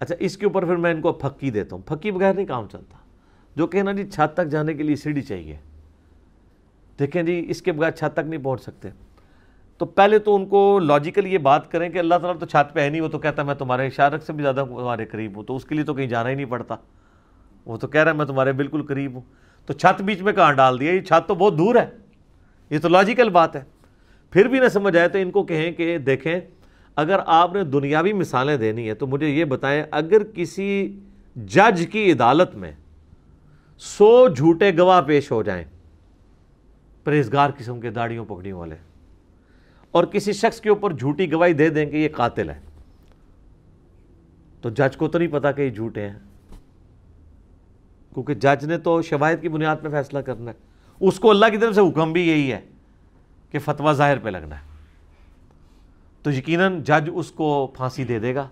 Speaker 1: अच्छा इसके ऊपर फिर मैं इनको फक्की देता हूँ फक्की बगैर नहीं काम चलता जो कहना जी छत तक जाने के लिए सीढ़ी चाहिए देखें जी इसके बगैर छत तक नहीं पहुँच सकते तो पहले तो उनको लॉजिकली ये बात करें कि अल्लाह तला तो छत पर है नहीं वो तो कहता मैं तुम्हारे शारक से भी ज़्यादा तुम्हारे करीब हूँ तो उसके लिए तो कहीं जाना ही नहीं पड़ता वो तो कह रहा है मैं तुम्हारे बिल्कुल करीब हूँ तो छत बीच में कहाँ डाल दिया ये छत तो बहुत दूर है ये तो लॉजिकल बात है फिर भी ना समझ आए तो इनको कहें कि देखें अगर आपने दुनियावी मिसालें देनी है तो मुझे ये बताएं अगर किसी जज की अदालत में सौ झूठे गवाह पेश हो जाएं परहेजगार किस्म के दाढ़ियों पकड़ियों वाले और किसी शख्स के ऊपर झूठी गवाही दे दें कि ये कातिल है तो जज को तो नहीं पता कि ये झूठे हैं क्योंकि जज ने तो शवाहद की बुनियाद पर फैसला करना है उसको अल्लाह की तरफ से हुक्म भी यही है कि फतवा ज़ाहिर पर लगना है तो यकीन जज उसको फांसी दे देगा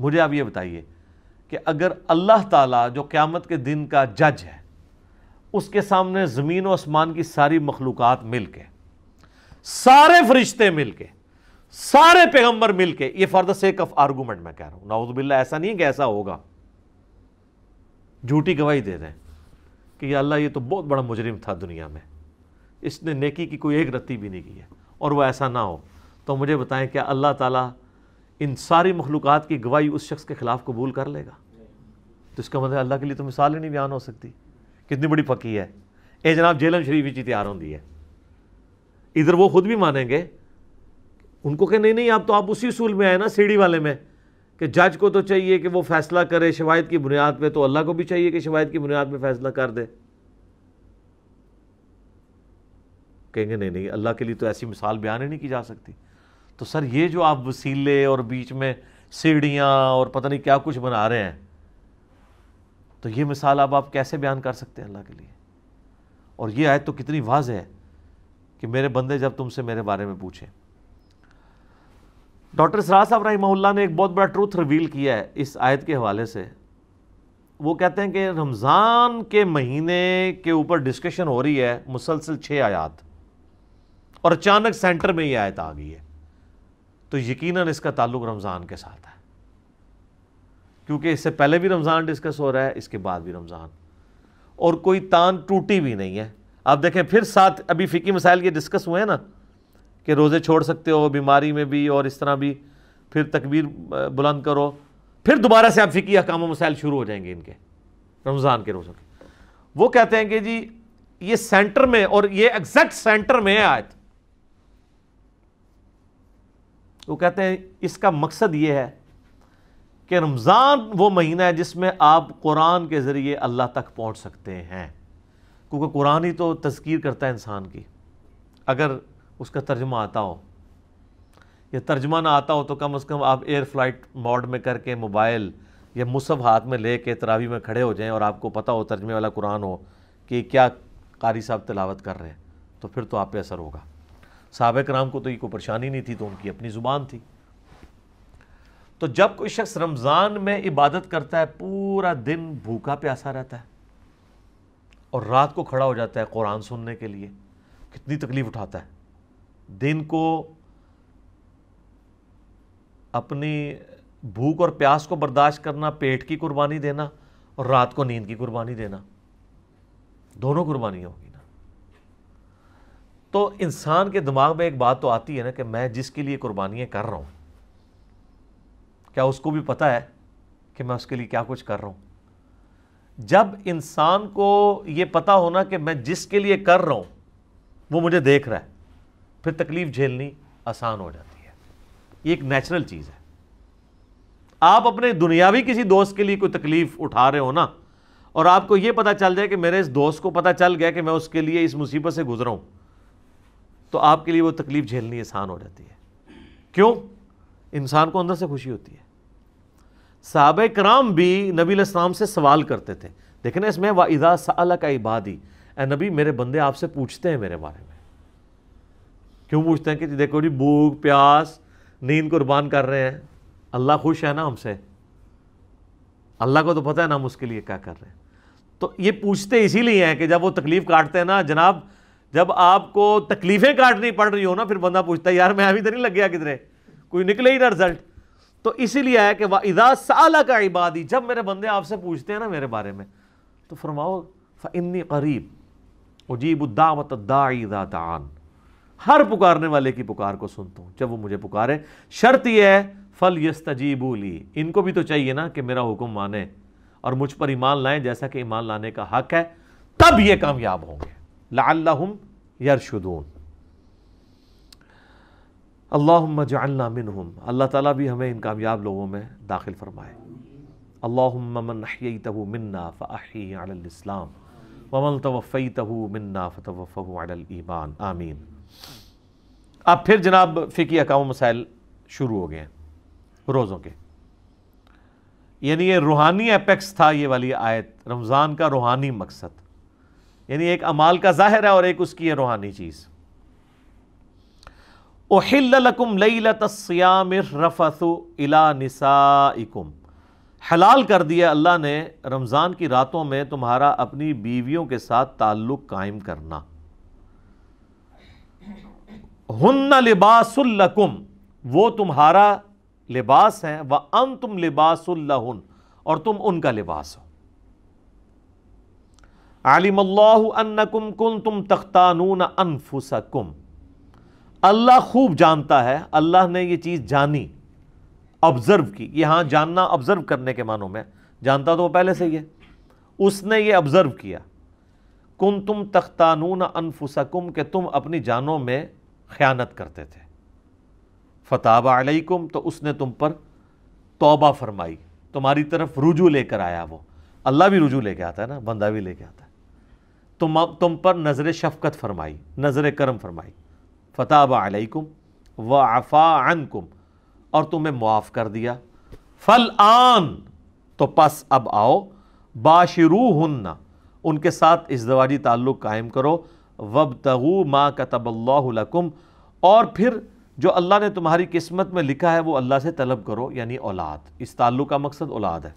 Speaker 1: मुझे आप ये बताइए कि अगर अल्लाह ताला जो क़्यामत के दिन का जज है उसके सामने ज़मीन और आसमान की सारी मखलूक़ात मिल के सारे फरिश्ते मिल के सारे पैगम्बर मिल के ये for the sake of argument मैं कह रहा हूँ नाउदबिल्ला ऐसा नहीं है कि ऐसा होगा झूठी गवाही दे रहे हैं कि अल्लाह ये तो बहुत बड़ा मुजरिम था दुनिया में इसने नेकी की कोई एक रत्ती भी नहीं की है और वह ऐसा ना हो तो मुझे बताएं क्या अल्लाह ताला इन सारी मखलूक की गवाही उस शख्स के ख़िलाफ़ कबूल कर लेगा तो इसका मतलब अल्लाह के लिए तो मिसाल ही नहीं बयान हो सकती कितनी बड़ी पकी है ए जनाब जेलम शरीफ ही तैयार होती है इधर वो खुद भी मानेंगे उनको कह नहीं नहीं आप तो आप उसी उसूल में आए ना सीढ़ी वाले में कि जज को तो चाहिए कि वो फैसला करे शवायद की बुनियाद पे तो अल्लाह को भी चाहिए कि शवायद की बुनियाद पे फैसला कर दे कहेंगे नहीं नहीं अल्लाह के लिए तो ऐसी मिसाल बयान ही नहीं की जा सकती तो सर ये जो आप वसीले और बीच में सीढ़ियाँ और पता नहीं क्या कुछ बना रहे हैं तो ये मिसाल अब आप कैसे बयान कर सकते हैं अल्लाह के लिए और ये आयत तो कितनी वाज है कि मेरे बंदे जब तुमसे मेरे बारे में पूछें डॉक्टर सराज साहब रही ने एक बहुत बड़ा ट्रूथ रिवील किया है इस आयत के हवाले से वो कहते हैं कि रमज़ान के महीने के ऊपर डिस्कशन हो रही है मुसलसल छः आयात और अचानक सेंटर में ये आयत आ गई है तो यकीनन इसका ताल्लुक रमज़ान के साथ है क्योंकि इससे पहले भी रमज़ान डिस्कस हो रहा है इसके बाद भी रमज़ान और कोई तान टूटी भी नहीं है आप देखें फिर साथ अभी फ़िकी मसाइल ये डिस्कस हुए हैं ना कि रोज़े छोड़ सकते हो बीमारी में भी और इस तरह भी फिर तकबीर बुलंद करो फिर दोबारा से आप फ़िकी अकाम मसाइल शुरू हो जाएंगे इनके रमज़ान के रोज़ों के वो कहते हैं कि जी ये सेंटर में और ये एग्जैक्ट सेंटर में है आयत वो कहते हैं इसका मकसद ये है कि रमज़ान वो महीना है जिसमें आप कुरान के ज़रिए अल्लाह तक पहुँच सकते हैं क्योंकि कुरान ही तो तस्कीर करता है इंसान की अगर उसका तर्जमा आता हो या तर्जमा ना आता हो तो कम अज़ कम आप एयर फ्लाइट मोड में करके मोबाइल या मुसब हाथ में ले कर तरावी में खड़े हो जाएँ और आपको पता हो तर्जमे वाला कुरान हो कि क्या कारी साहब तलावत कर रहे हैं तो फिर तो आप पे असर होगा सबक राम को तो ये कोई परेशानी नहीं थी तो उनकी अपनी ज़ुबान थी तो जब कोई शख्स रमज़ान में इबादत करता है पूरा दिन भूखा प्यासा रहता है और रात को खड़ा हो जाता है कुरान सुनने के लिए कितनी तकलीफ़ उठाता है दिन को अपनी भूख और प्यास को बर्दाश्त करना पेट की कुर्बानी देना और रात को नींद की कुर्बानी देना दोनों कुर्बानियाँ होगी ना तो इंसान के दिमाग में एक बात तो आती है ना कि मैं जिसके लिए कुर्बानियाँ कर रहा हूँ क्या उसको भी पता है कि मैं उसके लिए क्या कुछ कर रहा हूँ जब इंसान को ये पता होना कि मैं जिसके लिए कर रहा हूँ वो मुझे देख रहा है फिर तकलीफ झेलनी आसान हो जाती है ये एक नेचुरल चीज़ है आप अपने दुनियावी किसी दोस्त के लिए कोई तकलीफ उठा रहे हो ना और आपको ये पता चल जाए कि मेरे इस दोस्त को पता चल गया कि मैं उसके लिए इस मुसीबत से गुजरा हूँ तो आपके लिए वो तकलीफ झेलनी आसान हो जाती है क्यों इंसान को अंदर से खुशी होती है साहब कराम भी नबी इस्लाम से सवाल करते थे देखें इसमें वाइदा साल का इबादी ए नबी मेरे बंदे आपसे पूछते हैं मेरे बारे में क्यों पूछते हैं कि देखो जी भूख प्यास नींद कुर्बान कर रहे हैं अल्लाह खुश है ना हमसे अल्लाह को तो पता है ना हम उसके लिए क्या कर रहे हैं तो ये पूछते इसीलिए हैं कि जब वो तकलीफ़ काटते हैं ना जनाब जब आपको तकलीफ़ें काटनी पड़ रही हो ना फिर बंदा पूछता है यार मैं अभी तो नहीं लग गया किधरे कोई निकले ही ना रिजल्ट तो इसीलिए है कि इजा साला का इबादी जब मेरे बंदे आपसे पूछते हैं ना मेरे बारे में तो फरमाओ इन करीब उजीब उदावत दाई दान हर पुकारने वाले की पुकार को सुनता हूँ जब वो मुझे पुकारे शर्त यह है फल यस्तजीबू इनको भी तो चाहिए ना कि मेरा हुक्म माने और मुझ पर ईमान लाएं जैसा कि ईमान लाने का हक है तब ये कामयाब होंगे लाम यरशुदून अल्लाम जालना मिनहम अल्लाह ताला भी हमें इन कामयाब लोगों में दाखिल फरमाए अल्लामन तहु मन्ना फ़ाही इस्लाम वमन तवफ़ी तहु मन्ना फ़तवफ़ अल ईमान आमीन अब फिर जनाब फ़िकी अकाम मसाइल शुरू हो गए हैं रोज़ों के यानी ये रूहानी अपेक्स था ये वाली आयत रमज़ान का रूहानी मकसद यानी एक अमाल का ज़ाहिर है और एक उसकी है रूहानी चीज़ ओहिल्लकुम लईलतस्याम रफ़सु इला निसाइकुम हलाल कर दिया अल्लाह ने रमज़ान की रातों में तुम्हारा अपनी बीवियों के साथ ताल्लुक़ कायम करना हन्ना लिबासुल्लकुम वो तुम्हारा लिबास है व अन तुम लिबासुल्लहन और तुम उनका लिबास हो आलिमल्लाकुम कुन तुम तख्तानून अनफुसकुम अल्लाह खूब जानता है अल्लाह ने यह चीज़ जानी ऑब्ज़र्व की यहां जानना ऑब्ज़र्व करने के मानों में जानता तो वो पहले से ही है उसने ये ऑब्ज़र्व किया कुन तख्तानून अनफुसकुम के तुम अपनी जानों में ख़यानत करते थे फ़ताब अलैकुम तो उसने तुम पर तौबा फरमाई तुम्हारी तरफ रुजू लेकर आया वो अल्लाह भी रुजू लेके आता है ना बंदा भी लेके आता है तुम तुम पर नज़र शफकत फरमाई नज़र करम फरमाई फ़ताब अलैकुम व आफ़ा अनकुम और तुम्हें मुआफ़ कर दिया फल आन तो पस अब आओ बाशरू उनके साथ दवाजी ताल्लुक़ कायम करो वब तगु माँ कतबल्लाकुम और फिर जो अल्लाह ने तुम्हारी किस्मत में लिखा है वो अल्लाह से तलब करो यानी औलाद इस ताल्लुक का मकसद औलाद है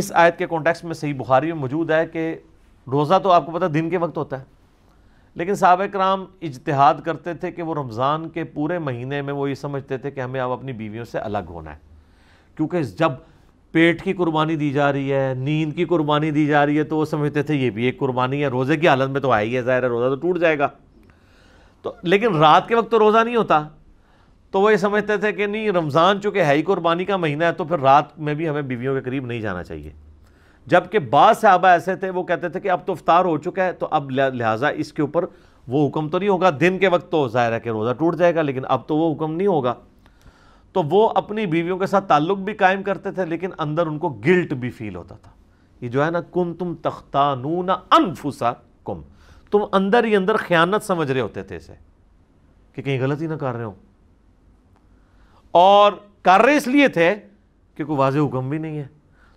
Speaker 1: इस आयत के कॉन्टेक्स्ट में सही बुखारी में मौजूद है कि रोज़ा तो आपको पता दिन के वक्त होता है लेकिन सबक राम इजतहाद करते थे कि वो रमज़ान के पूरे महीने में वो ये समझते थे कि हमें अब अपनी बीवियों से अलग होना है क्योंकि जब पेट की कुर्बानी दी जा रही है नींद की कुर्बानी दी जा रही है तो वो समझते थे ये भी एक कुर्बानी है रोज़े की हालत में तो आई है ज़ाहिर है रोज़ा तो टूट जाएगा तो लेकिन रात के वक्त तो रोज़ा नहीं होता तो वो ये समझते थे कि नहीं रमज़ान चूँकि है ही कुर्बानी का महीना है तो फिर रात में भी हमें बीवियों के करीब नहीं जाना चाहिए जबकि बाद साहबा ऐसे थे वो कहते थे कि अब तो अफ्तार हो चुका है तो अब लिहाजा इसके ऊपर वो हुक्म तो नहीं होगा दिन के वक्त तो ज़ाहिर है कि रोज़ा टूट जाएगा लेकिन अब तो वो हुक्म नहीं होगा तो वो अपनी बीवियों के साथ ताल्लुक भी कायम करते थे लेकिन अंदर उनको गिल्ट भी फील होता था ये जो है ना कुम तुम तख्तानू ना अनफूसा कुम तुम अंदर ही अंदर ख़यानत समझ रहे होते थे इसे कि कहीं गलत ही ना कर रहे हो और कर रहे इसलिए थे कि कोई वाज हुक्म भी नहीं है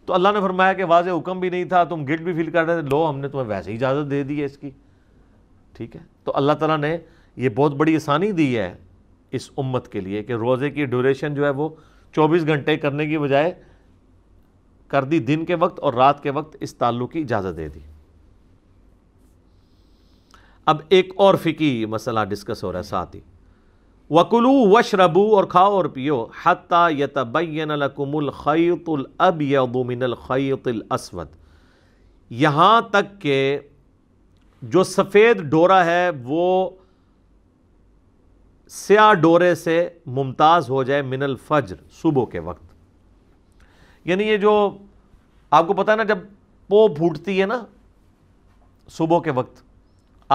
Speaker 1: तो अल्लाह ने फरमाया कि वाज हुक्म भी नहीं था तुम गिल्ट भी फील कर रहे थे लो हमने तुम्हें वैसे ही इजाज़त दे दी है इसकी ठीक है तो अल्लाह तला ने यह बहुत बड़ी आसानी दी है इस उम्मत के लिए कि रोज़े की ड्यूरेशन जो है वो 24 घंटे करने की बजाय कर दी दिन के वक्त और रात के वक्त इस ताल्लुक की इजाज़त दे दी अब एक और फ़िकी मसला डिस्कस हो रहा है साथ ही वकुलू वशरबू और खाओ और पियो हती यतबैनकुमुल ख़ैतुल ख़ैतुल असवद यहाँ तक के जो सफ़ेद डोरा है वो स्या डोरे से मुमताज़ हो जाए मिनल फज्र सुबह के वक्त यानी ये जो आपको पता है ना जब पो फूटती है ना सुबह के वक्त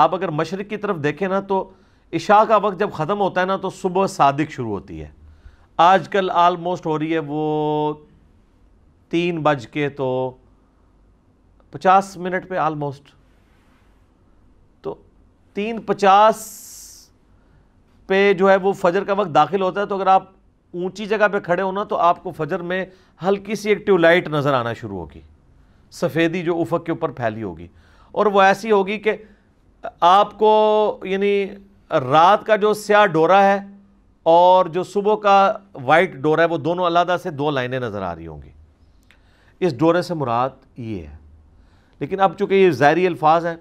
Speaker 1: आप अगर मशरक़ की तरफ देखें ना तो इशा का वक्त जब ख़त्म होता है ना तो सुबह सादिक शुरू होती है आजकल आलमोस्ट हो रही है वो तीन बज के तो पचास मिनट पे आलमोस्ट तो तीन पचास पे जो है वो फजर का वक्त दाखिल होता है तो अगर आप ऊंची जगह पे खड़े हो ना तो आपको फजर में हल्की सी एक ट्यूबलाइट नज़र आना शुरू होगी सफ़ेदी जो उफक के ऊपर फैली होगी और वो ऐसी होगी कि आपको यानी रात का जो स्याह डोरा है और जो सुबह का वाइट डोरा है वो दोनों अलहदा से दो लाइनें नज़र आ रही होंगी इस डोरे से मुराद ये है लेकिन अब चूँकि ये ज़ाहरी अल्फाज हैं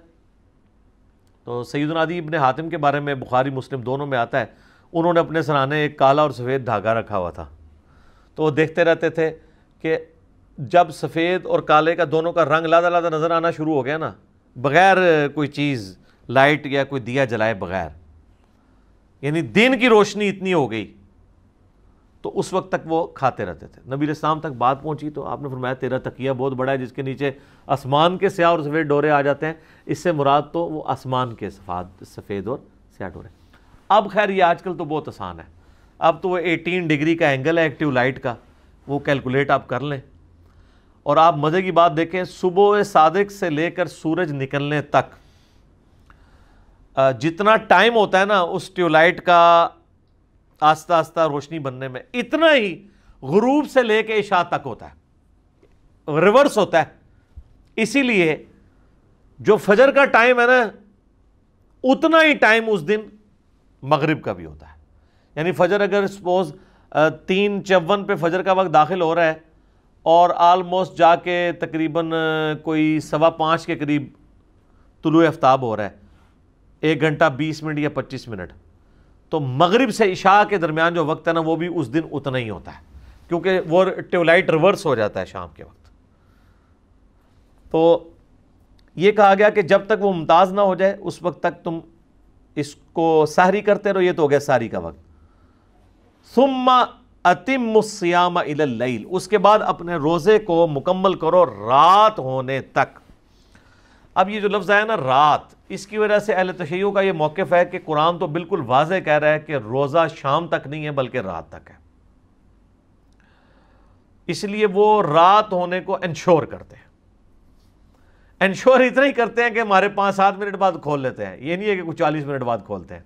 Speaker 1: तो सैदन आदि इबन हातिम के बारे में बुखारी मुस्लिम दोनों में आता है उन्होंने अपने सराहने एक काला और सफ़ेद धागा रखा हुआ था तो वो देखते रहते थे कि जब सफ़ेद और काले का दोनों का रंग लादा लादा नज़र आना शुरू हो गया ना बग़ैर कोई चीज़ लाइट या कोई दिया जलाए बग़ैर यानी दिन की रोशनी इतनी हो गई तो उस वक्त तक वो खाते रहते थे नबी इस्लाम तक बात पहुंची तो आपने फरमाया तेरा तकिया बहुत बड़ा है जिसके नीचे आसमान के स्याह और सफ़ेद डोरे आ जाते हैं इससे मुराद तो वो आसमान के सफ़ाद सफ़ेद और स्याह डोरे अब खैर ये आजकल तो बहुत आसान है अब तो वो एटीन डिग्री का एंगल है एक्टिव लाइट का वो कैलकुलेट आप कर लें और आप मज़े की बात देखें सुबह सादक से लेकर सूरज निकलने तक जितना टाइम होता है ना उस ट्यूबलाइट का आस्ता आस्ता रोशनी बनने में इतना ही गरूब से लेके इशा तक होता है रिवर्स होता है इसीलिए जो फजर का टाइम है ना उतना ही टाइम उस दिन मगरिब का भी होता है यानी फजर अगर सपोज तीन चौवन पे फजर का वक्त दाखिल हो रहा है और आलमोस्ट जाके तकरीबन कोई सवा पाँच के करीब तुलु आफ्ताब हो रहा है एक घंटा बीस मिनट या पच्चीस मिनट तो मगरब से इशा के दरमियान जो वक्त है ना वो भी उस दिन उतना ही होता है क्योंकि वो ट्यूबलाइट रिवर्स हो जाता है शाम के वक्त तो ये कहा गया कि जब तक वो मुमताज़ ना हो जाए उस वक्त तक तुम इसको सहरी करते रहो ये तो हो गया सारी का वक्त सुम्मा अतिमस्याम इल उसके बाद अपने रोज़े को मुकम्मल करो रात होने तक अब ये जो लफ्ज़ आया ना रात इसकी वजह से अहल तशैयों का ये मौक़ है कि कुरान तो बिल्कुल वाज कह रहा है कि रोज़ा शाम तक नहीं है बल्कि रात तक है इसलिए वो रात होने को इंश्योर करते हैं इंश्योर इतना ही करते हैं कि हमारे पाँच सात मिनट बाद खोल लेते हैं ये नहीं है कि कुछ चालीस मिनट बाद खोलते हैं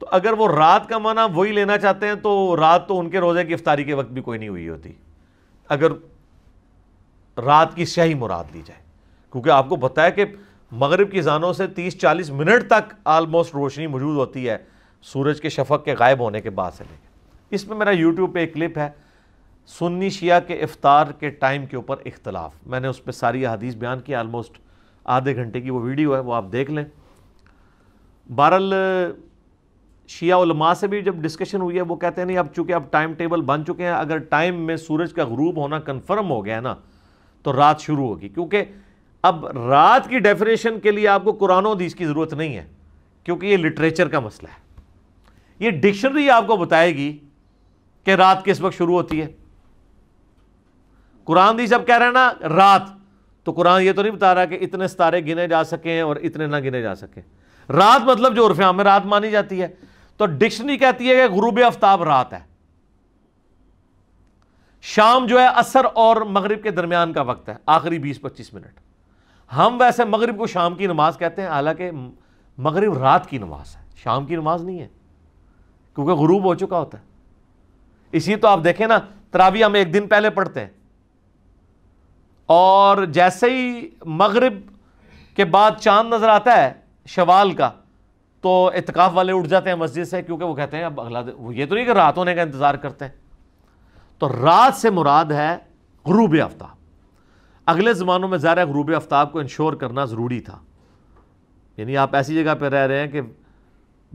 Speaker 1: तो अगर वो रात का माना वही लेना चाहते हैं तो रात तो उनके रोज़े की इफ्तारी के वक्त भी कोई नहीं हुई होती अगर रात की स्याही मुराद ली जाए क्योंकि आपको पता है कि मगरब की जानों से 30-40 मिनट तक आलमोस्ट रोशनी मौजूद होती है सूरज के शफक के गायब होने के बाद से लेकर इसमें मेरा यूट्यूब पे एक क्लिप है सुन्नी शिया के इफ्तार के टाइम के ऊपर इख्तलाफ मैंने उस पर सारी हदीस बयान की आलमोस्ट आधे घंटे की वो वीडियो है वो आप देख लें बहरल शिया से भी जब डिस्कशन हुई है वो कहते हैं नहीं अब चूँकि अब टाइम टेबल बन चुके हैं अगर टाइम में सूरज का गरूब होना कन्फर्म हो गया ना तो रात शुरू होगी क्योंकि अब रात की डेफिनेशन के लिए आपको कुरान हदीस की ज़रूरत नहीं है क्योंकि ये लिटरेचर का मसला है ये डिक्शनरी आपको बताएगी कि रात किस वक्त शुरू होती है कुरान हदीस अब कह रहे हैं ना रात तो कुरान ये तो नहीं बता रहा कि इतने सितारे गिने जा सकें और इतने ना गिने जा सके रात मतलब जो उर्फ में रात मानी जाती है तो डिक्शनरी कहती है कि गुरूब आफ्ताब रात है शाम जो है असर और मगरिब के दरमियान का वक्त है आखिरी बीस पच्चीस मिनट हम वैसे मगरिब को शाम की नमाज कहते हैं हालांकि मगरिब रात की नमाज है शाम की नमाज नहीं है क्योंकि गरूब हो चुका होता है इसी तो आप देखें ना तरावी हम एक दिन पहले पढ़ते हैं और जैसे ही मगरिब के बाद चांद नज़र आता है शवाल का तो इतकाफ़ वाले उठ जाते हैं मस्जिद से क्योंकि वो कहते हैं अब अगला वो ये तो नहीं कि रात होने का इंतज़ार करते हैं तो रात से मुराद है गरूब आफ्ताब अगले ज़मानों में ज़्यादा गरूब आफ्ताब को इंश्योर करना ज़रूरी था यानी आप ऐसी जगह पर रह रहे हैं कि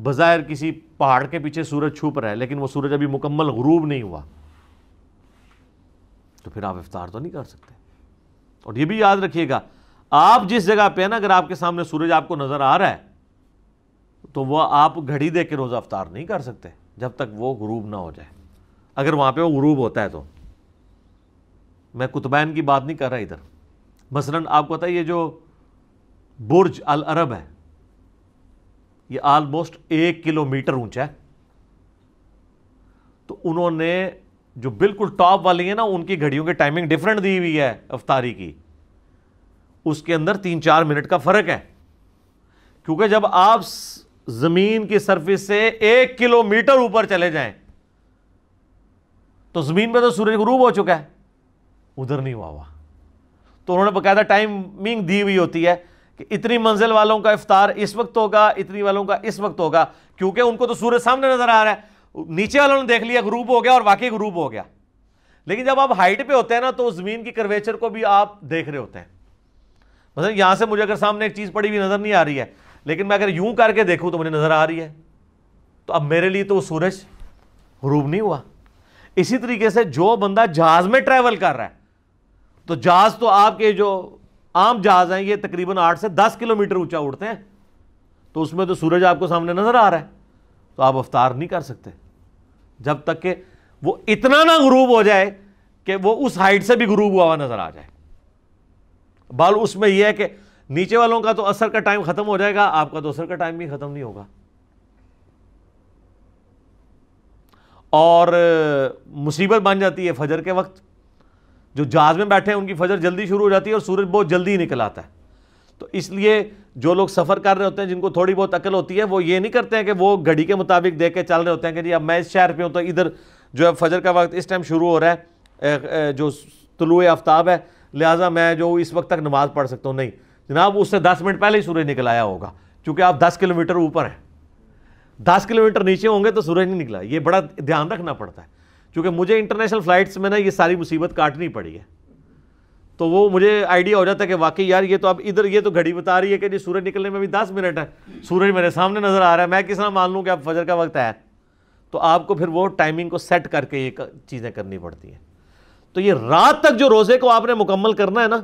Speaker 1: बज़ाहिर किसी पहाड़ के पीछे सूरज छुप रहा है लेकिन वो सूरज अभी मुकम्मल गरूब नहीं हुआ तो फिर आप इफ्तार तो नहीं कर सकते और ये भी याद रखिएगा आप जिस जगह पर ना अगर आपके सामने सूरज आपको नज़र आ रहा है तो वह आप घड़ी दे के रोज़ा अफ्तार नहीं कर सकते जब तक वो गरूब ना हो जाए अगर वहाँ पर वो गरूब होता है तो मैं कुतबैन की बात नहीं कर रहा इधर मसलन आपको पता है ये जो बुर्ज अल अरब है ये आलमोस्ट एक किलोमीटर ऊंचा है तो उन्होंने जो बिल्कुल टॉप वाली है ना उनकी घड़ियों की टाइमिंग डिफरेंट दी हुई है अफतारी की उसके अंदर तीन चार मिनट का फ़र्क है क्योंकि जब आप ज़मीन की सरफेस से एक किलोमीटर ऊपर चले जाएं तो ज़मीन पर तो सूरज गुरूब हो चुका है उधर नहीं हुआ हुआ तो उन्होंने टाइम टाइमिंग दी हुई होती है कि इतनी मंजिल वालों का इफ्तार इस वक्त होगा इतनी वालों का इस वक्त होगा क्योंकि उनको तो सूरज सामने नजर आ रहा है नीचे वालों ने देख लिया ग्रुप हो गया और वाकई ग्रुप हो गया लेकिन जब आप हाइट पे होते हैं ना तो ज़मीन की करवेचर को भी आप देख रहे होते हैं मतलब यहाँ से मुझे अगर सामने एक चीज़ पड़ी हुई नज़र नहीं आ रही है लेकिन मैं अगर यूं करके देखूँ तो मुझे नज़र आ रही है तो अब मेरे लिए तो वो सूरज रूब नहीं हुआ इसी तरीके से जो बंदा जहाज़ में ट्रैवल कर रहा है तो जहाज तो आपके जो आम जहाज हैं ये तकरीबन आठ से दस किलोमीटर ऊंचा उड़ते हैं तो उसमें तो सूरज आपको सामने नज़र आ रहा है तो आप अवतार नहीं कर सकते जब तक कि वो इतना ना ग्रूब हो जाए कि वो उस हाइट से भी ग्रूब हुआ हुआ नज़र आ जाए बाल उसमें यह है कि नीचे वालों का तो असर का टाइम ख़त्म हो जाएगा आपका तो असर का टाइम भी ख़त्म नहीं होगा और मुसीबत बन जाती है फजर के वक्त जो जहाज़ में बैठे हैं उनकी फजर जल्दी शुरू हो जाती है और सूरज बहुत जल्दी निकल आता है तो इसलिए जो लोग सफ़र कर रहे होते हैं जिनको थोड़ी बहुत अकल होती है वो ये नहीं करते हैं कि वो घड़ी के मुताबिक देख के चल रहे होते हैं कि जी अब मैं इस शहर पर हूँ तो इधर जो है फजर का वक्त इस टाइम शुरू हो रहा है जो तलु आफ्ताब है लिहाजा मैं जो इस वक्त तक नमाज़ पढ़ सकता हूँ नहीं जनाब उससे दस मिनट पहले ही सूरज निकल आया होगा क्योंकि आप दस किलोमीटर ऊपर हैं दस किलोमीटर नीचे होंगे तो सूरज नहीं निकला ये बड़ा ध्यान रखना पड़ता है चूँकि मुझे इंटरनेशनल फ़्लाइट्स में ना ये सारी मुसीबत काटनी पड़ी है तो वो मुझे आइडिया हो जाता है कि वाकई यार ये तो अब इधर ये तो घड़ी बता रही है कि जी सूरज निकलने में भी दस मिनट है सूरज मेरे सामने नज़र आ रहा है मैं किस तरह मान लूँ कि अब फजर का वक्त है तो आपको फिर वो टाइमिंग को सेट करके ये चीज़ें करनी पड़ती हैं तो ये रात तक जो रोज़े को आपने मुकम्मल करना है ना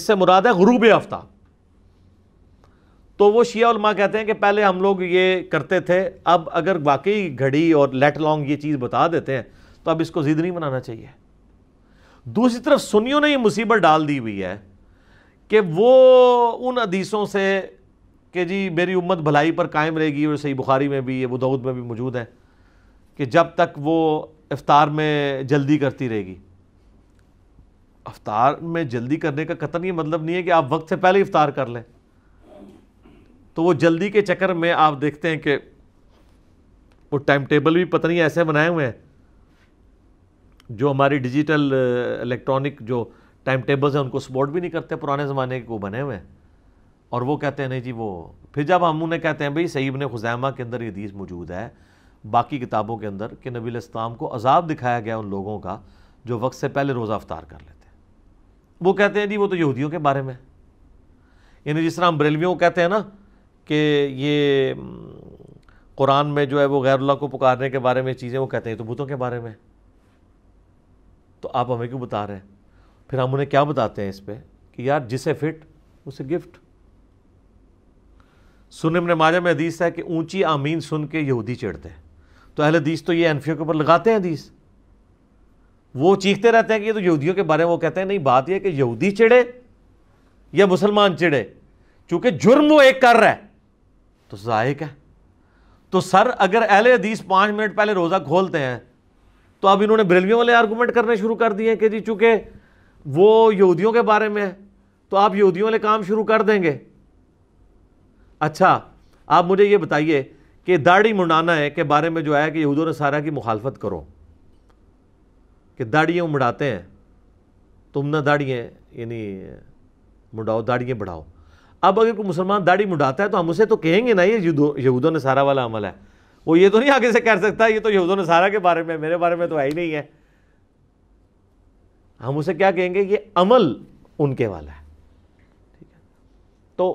Speaker 1: इससे मुराद है गुरूब आफ्ताब तो वो शिया उलमा कहते हैं कि पहले हम लोग ये करते थे अब अगर वाकई घड़ी और लेट लॉन्ग ये चीज़ बता देते हैं तो अब इसको ज़िद नहीं बनाना चाहिए दूसरी तरफ सुनियों ने ये मुसीबत डाल दी हुई है कि वो उन अदीसों से कि जी मेरी उम्मत भलाई पर कायम रहेगी और सही बुखारी में भी ये बुदौद में भी मौजूद है कि जब तक वो अफ्तार में जल्दी करती रहेगी अफ्तार में जल्दी करने का कतन ये मतलब नहीं है कि आप वक्त से पहले इफ़ार कर लें तो वो जल्दी के चक्कर में आप देखते हैं कि वो टाइम टेबल भी पता नहीं ऐसे बनाए हुए हैं जो हमारी डिजिटल इलेक्ट्रॉनिक जो टाइम टेबल्स हैं उनको सपोर्ट भी नहीं करते पुराने ज़माने के वो बने हुए हैं और वो कहते हैं नहीं जी वो फिर जब हम उन्हें कहते हैं भाई सईब ने खुजैमा के अंदर ये दीज मौजूद है बाकी किताबों के अंदर कि नबील इस्लाम को अजाब दिखाया गया उन लोगों का जो वक्त से पहले रोज़ा अवतार कर लेते हैं वो कहते हैं जी वो तो यहूदियों के बारे में यानी जिस तरह हम बरेलवियों को कहते हैं ना कि ये कुरान में जो है वो गैरुल्ला को पुकारने के बारे में चीज़ें वो कहते हैं तो बुतों के बारे में तो आप हमें क्यों बता रहे हैं फिर हम उन्हें क्या बताते हैं इस पर कि यार जिसे फिट उसे गिफ्ट सुन माजा में हदीस है कि ऊंची आमीन सुन के यहूदी चिड़ते हैं तो अहल हदीस तो ये एनफियो के ऊपर लगाते हैं हदीस वो चीखते रहते हैं कि ये तो यहूदियों के बारे में वो कहते हैं नहीं बात यह कि यहूदी चिड़े या मुसलमान चिड़े चूंकि जुर्म वो एक कर रहा है तो जाए क्या तो सर अगर अहले हदीस पाँच मिनट पहले रोज़ा खोलते हैं तो अब इन्होंने बरेलवियों वाले आर्गूमेंट करने शुरू कर दिए कि जी चूँकि वो यहूदियों के बारे में है तो आप यहूदियों वाले काम शुरू कर देंगे अच्छा आप मुझे ये बताइए कि दाढ़ी मुंडाना है के बारे में जो है कि यहूदियों ने सारा की मुखालफत करो कि दाढ़ियाँ मुड़ाते हैं तुम ना दाढ़ियाँ यानी मुंडाओ दाढ़ियाँ बढ़ाओ अब अगर कोई मुसलमान दाढ़ी मुंडाता है तो हम उसे तो कहेंगे ना ये यहूदों ने सारा वाला अमल है वो ये तो नहीं आगे से कह सकता ये तो यहूदों ने सारा के बारे में मेरे बारे में तो है ही नहीं है हम उसे क्या कहेंगे ये अमल उनके वाला है ठीक है तो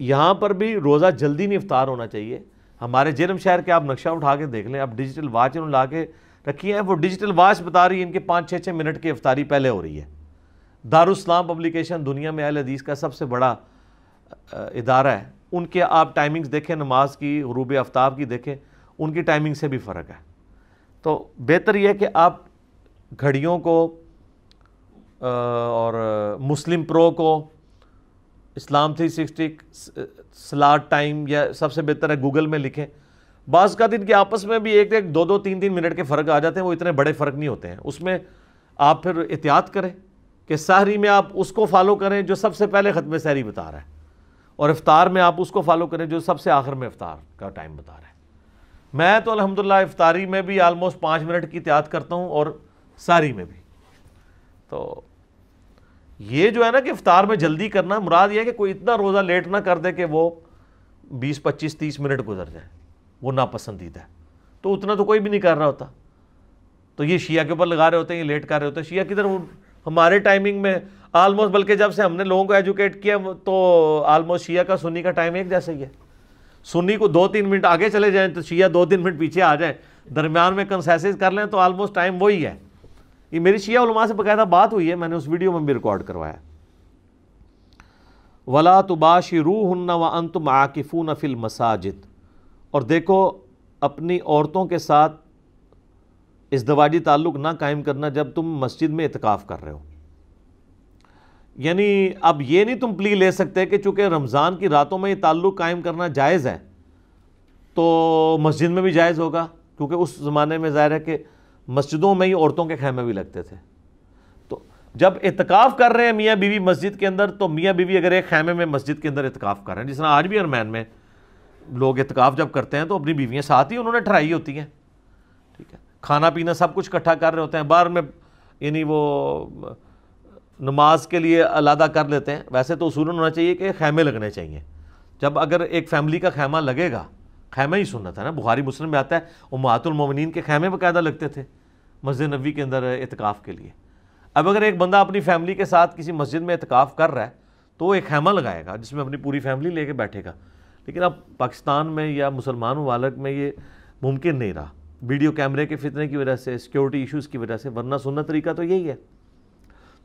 Speaker 1: यहाँ पर भी रोज़ा जल्दी नहीं इफ्तार होना चाहिए हमारे जरम शहर के आप नक्शा उठा के देख लें अब डिजिटल वाच इन्होंने ला के रखी है वो डिजिटल वाच बता रही है इनके पाँच छः छः मिनट की इफ्तारी पहले हो रही है दारुस्लाम पब्लिकेशन दुनिया में अल हदीस का सबसे बड़ा इदारा है उनके आप टाइमिंग्स देखें नमाज की रूब आफ्ताब की देखें उनकी टाइमिंग से भी फ़र्क है तो बेहतर यह कि आप घड़ियों को और मुस्लिम प्रो को इस्लाम थ्री सिक्सटी स्लाट टाइम या सबसे बेहतर है गूगल में लिखें बाज़ का दिन के आपस में भी एक एक दो दो तीन तीन मिनट के फ़र्क आ जाते हैं वो इतने बड़े फ़र्क नहीं होते हैं उसमें आप फिर एहतियात करें कि सहरी में आप उसको फॉलो करें जो सबसे पहले ख़त्म सहरी बता रहा है और इफ़ार में आप उसको फॉलो करें जो सबसे आखिर में इफ़ार का टाइम बता रहे हैं मैं तो अलहमदिल्ला इफ़ारी में भी आलमोस्ट पाँच मिनट की एहतियात करता हूँ और सारी में भी तो ये जो है ना कि इफ़ार में जल्दी करना मुराद ये है कि कोई इतना रोज़ा लेट ना कर दे कि वो बीस पच्चीस तीस मिनट गुजर जाए वो नापसंदीदा है तो उतना तो कोई भी नहीं कर रहा होता तो ये शिया के ऊपर लगा रहे होते हैं ये लेट कर रहे होते हैं शिया किधर हमारे टाइमिंग में आलमोस्ट बल्कि जब से हमने लोगों को एजुकेट किया तो आलमोस्ट शिया का सुन्नी का टाइम एक जैसा ही है सुन्नी को दो तीन मिनट आगे चले जाएं तो शिया दो तीन मिनट पीछे आ जाए दरमियान में कंसेसिस कर लें तो आलमोस्ट टाइम वही है ये मेरी शिया उलमा से बाकायदा बात हुई है मैंने उस वीडियो में भी रिकॉर्ड करवाया वला तुबाशी रूहन्ना व अंतम माकिफू फिल मसाजिद और देखो अपनी औरतों के साथ इस दवाजी ताल्लुक़ ना कायम करना जब तुम मस्जिद में इतकाफ़ कर रहे हो यानी अब ये नहीं तुम प्ली ले सकते कि चूंकि रमज़ान की रातों में ये ताल्लुक़ कायम करना जायज़ है तो मस्जिद में भी जायज़ होगा क्योंकि उस ज़माने में ज़ाहिर है कि मस्जिदों में ही औरतों के खेमे भी लगते थे तो जब इतकाफ़ कर रहे हैं मियाँ बीवी मस्जिद के अंदर तो मियाँ बीवी अगर एक खेमे में मस्जिद के अंदर इतकाफ़ कर रहे हैं जिस आज भी अरमैन में लोग इतकाफ़ जब करते हैं तो अपनी बीवियाँ साथ ही उन्होंने ठहराई होती हैं ठीक है खाना पीना सब कुछ इकट्ठा कर रहे होते हैं बार में यानी वो नमाज के लिए अलादा कर लेते हैं वैसे तो उसूलन होना चाहिए कि खैमे लगने चाहिए जब अगर एक फैमिली का खैमा लगेगा खैमा ही सुनना था ना बुखारी मुस्लिम में आता है उमातुलमिन के खैमे बकायदा लगते थे मस्जिद नबी के अंदर इतकाफ़ के लिए अब अगर एक बंदा अपनी फैमिली के साथ किसी मस्जिद में इतकाफ़ कर रहा है तो वो एक खैमा लगाएगा जिसमें अपनी पूरी फैमिली लेके बैठेगा लेकिन अब पाकिस्तान में या मुसलमान ममालक में ये मुमकिन नहीं रहा वीडियो कैमरे के फितने की वजह से सिक्योरिटी इशूज़ की वजह से वरना सुनना तरीका तो यही है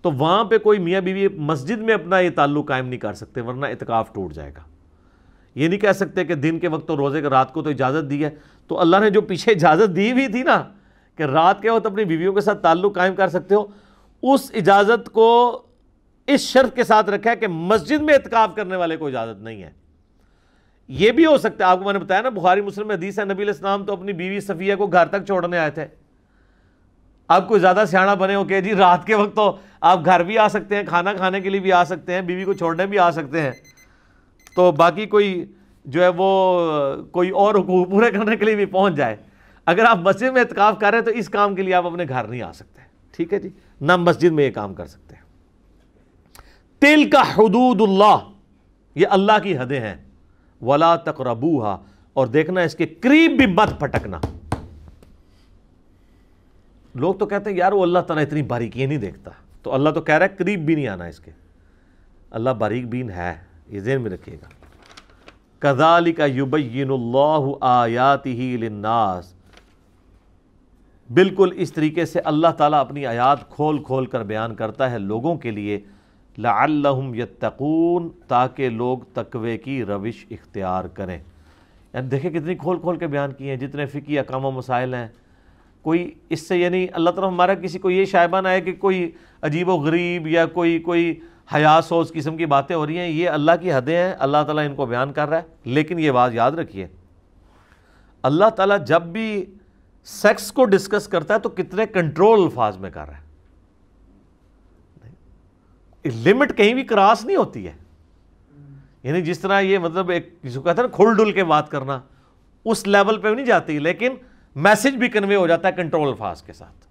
Speaker 1: तो वहाँ पे कोई मियाँ बीवी मस्जिद में अपना ये ताल्लुक कायम नहीं कर सकते वरना इतकाफ़ टूट जाएगा ये नहीं कह सकते कि दिन के वक्त तो रोज़े के रात को तो इजाज़त दी है तो अल्लाह ने जो पीछे इजाज़त दी हुई थी ना कि रात के वक्त अपनी बीवियों के साथ ताल्लुक कायम कर सकते हो उस इजाज़त को इस शर्त के साथ रखा है कि मस्जिद में इतकाफ़ करने वाले को इजाज़त नहीं है ये भी हो सकता है आपको मैंने बताया ना बुखारी मुस्लिम हदीस है नबी इस्लाम तो अपनी बीवी सफ़िया को घर तक छोड़ने आए थे आप कोई ज़्यादा सियाणा बने हो के जी रात के वक्त तो आप घर भी आ सकते हैं खाना खाने के लिए भी आ सकते हैं बीवी को छोड़ने भी आ सकते हैं तो बाकी कोई जो है वो कोई और हकूक पूरे करने के लिए भी पहुंच जाए अगर आप मस्जिद में इतकाफ़ कर रहे हैं तो इस काम के लिए आप अपने घर नहीं आ सकते ठीक है जी ना मस्जिद में ये काम कर सकते हैं तिल का हदूदुल्ला ये अल्लाह की हदें हैं वला तकरबूहा और देखना इसके करीब भी मत फटकना लोग तो कहते हैं यार वो अल्लाह तला इतनी बारीकियाँ नहीं देखता तो अल्लाह तो कह रहा है करीब भी नहीं आना इसके अल्लाह बारीक बीन है ये जेन में रखिएगा कदाली का युबैन आयात ही लन्नास बिल्कुल इस तरीके से अल्लाह ताला अपनी आयात खोल खोल कर बयान करता है लोगों के लिए लाम यत्तकून ताकि लोग तकवे की रविश इख्तियार करें यानी देखें कितनी खोल खोल के बयान किए हैं जितने फ़िकी अकाम मसाइल हैं कोई इससे यानी अल्लाह तरफ हमारा किसी को ये शायबा ना है कि कोई अजीब व गरीब या कोई कोई हयास हो उस किस्म की बातें हो रही हैं ये अल्लाह की हदें हैं अल्लाह ताला इनको बयान कर रहा है लेकिन ये बात याद रखिए अल्लाह ताला जब भी सेक्स को डिस्कस करता है तो कितने कंट्रोल अल्फाज में कर रहा है लिमिट कहीं भी क्रॉस नहीं होती है यानी जिस तरह ये मतलब एक जिसको कहते हैं ना खुल डुल के बात करना उस लेवल पर भी नहीं जाती लेकिन मैसेज भी कन्वे हो जाता है कंट्रोल अल्फाज के साथ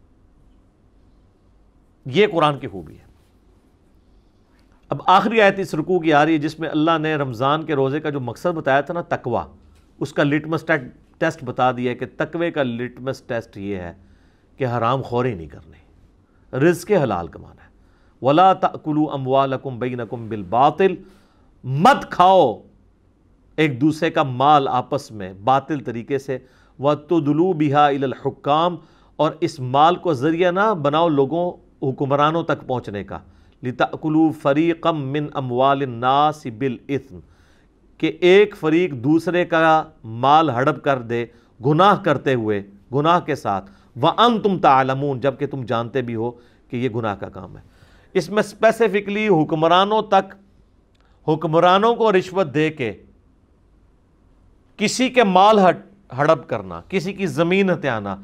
Speaker 1: यह कुरान की खूबी है अब आखिरी आयत इस रुकू की आ रही है जिसमें अल्लाह ने रमज़ान के रोज़े का जो मकसद बताया था ना तकवा उसका लिटमस टेस्ट बता दिया कि तकवे का लिटमस टेस्ट यह है कि हराम खोरी नहीं करनी रिज के हलाल कमाना है वला तकुलू अमवाल बई नकुम बिल बातिल मत खाओ एक दूसरे का माल आपस में बातिल तरीके से व तदलू बिहा इलहकाम और इस माल को ज़रिया ना बनाओ लोगों हुक्मरानों तक पहुँचने का लिताकुलू फ़रीकम मिन अमवाल नास बिल इस्म कि एक फ़रीक दूसरे का माल हड़प कर दे गुनाह करते हुए गुनाह के साथ व अन तुम तालमून जबकि तुम जानते भी हो कि यह गुनाह का काम है इसमें स्पेसिफ़िकली हुक्मरानों तक हुक्मरानों को रिश्वत दे के किसी के माल हट हड़प करना किसी की ज़मीन हत्याना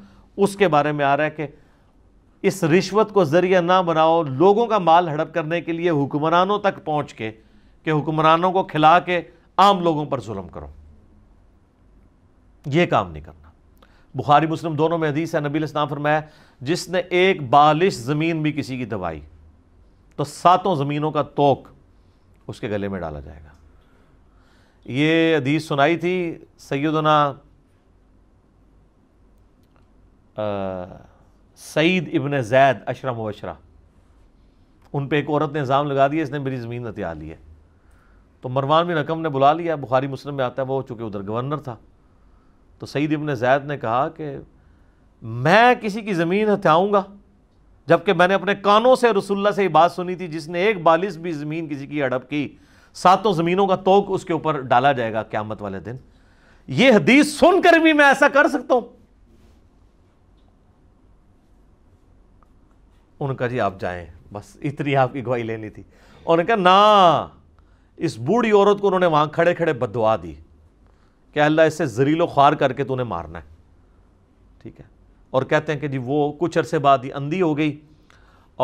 Speaker 1: उसके बारे में आ रहा है कि इस रिश्वत को ज़रिया ना बनाओ लोगों का माल हड़प करने के लिए हुक्मरानों तक पहुँच के कि हुक्मरानों को खिला के आम लोगों पर जुलम करो ये काम नहीं करना बुखारी मुस्लिम दोनों में हदीस है नबी इस्लाम फरमाया जिसने एक बालिश ज़मीन भी किसी की दबाई तो सातों ज़मीनों का तोक उसके गले में डाला जाएगा ये हदीस सुनाई थी सैदना सईद इबन जैद अशरा मुबशरा उन पर एक औरत ने इल्ज़ाम लगा दिया इसने मेरी ज़मीन नतिया ली है तो मरवान बिन रकम ने बुला लिया बुखारी मुस्लिम में आता है वो चूँकि उधर गवर्नर था तो सईद इबन जैद ने कहा कि मैं किसी की ज़मीन हत्याऊँगा जबकि मैंने अपने कानों से रसुल्ला से ये बात सुनी थी जिसने एक बालिस भी ज़मीन किसी की हड़प की सातों ज़मीनों का तोक उसके ऊपर डाला जाएगा क्यामत वाले दिन ये हदीस सुनकर भी मैं ऐसा कर सकता हूँ उन्होंने कहा जी आप जाएं बस इतनी आपकी गवाही लेनी थी उन्होंने कहा ना इस बूढ़ी औरत को उन्होंने वहाँ खड़े खड़े बदवा दी क्या अल्लाह इसे जरीलो ख्वार करके तूने मारना है ठीक है और कहते हैं कि जी वो कुछ अरसे बाद ही अंधी हो गई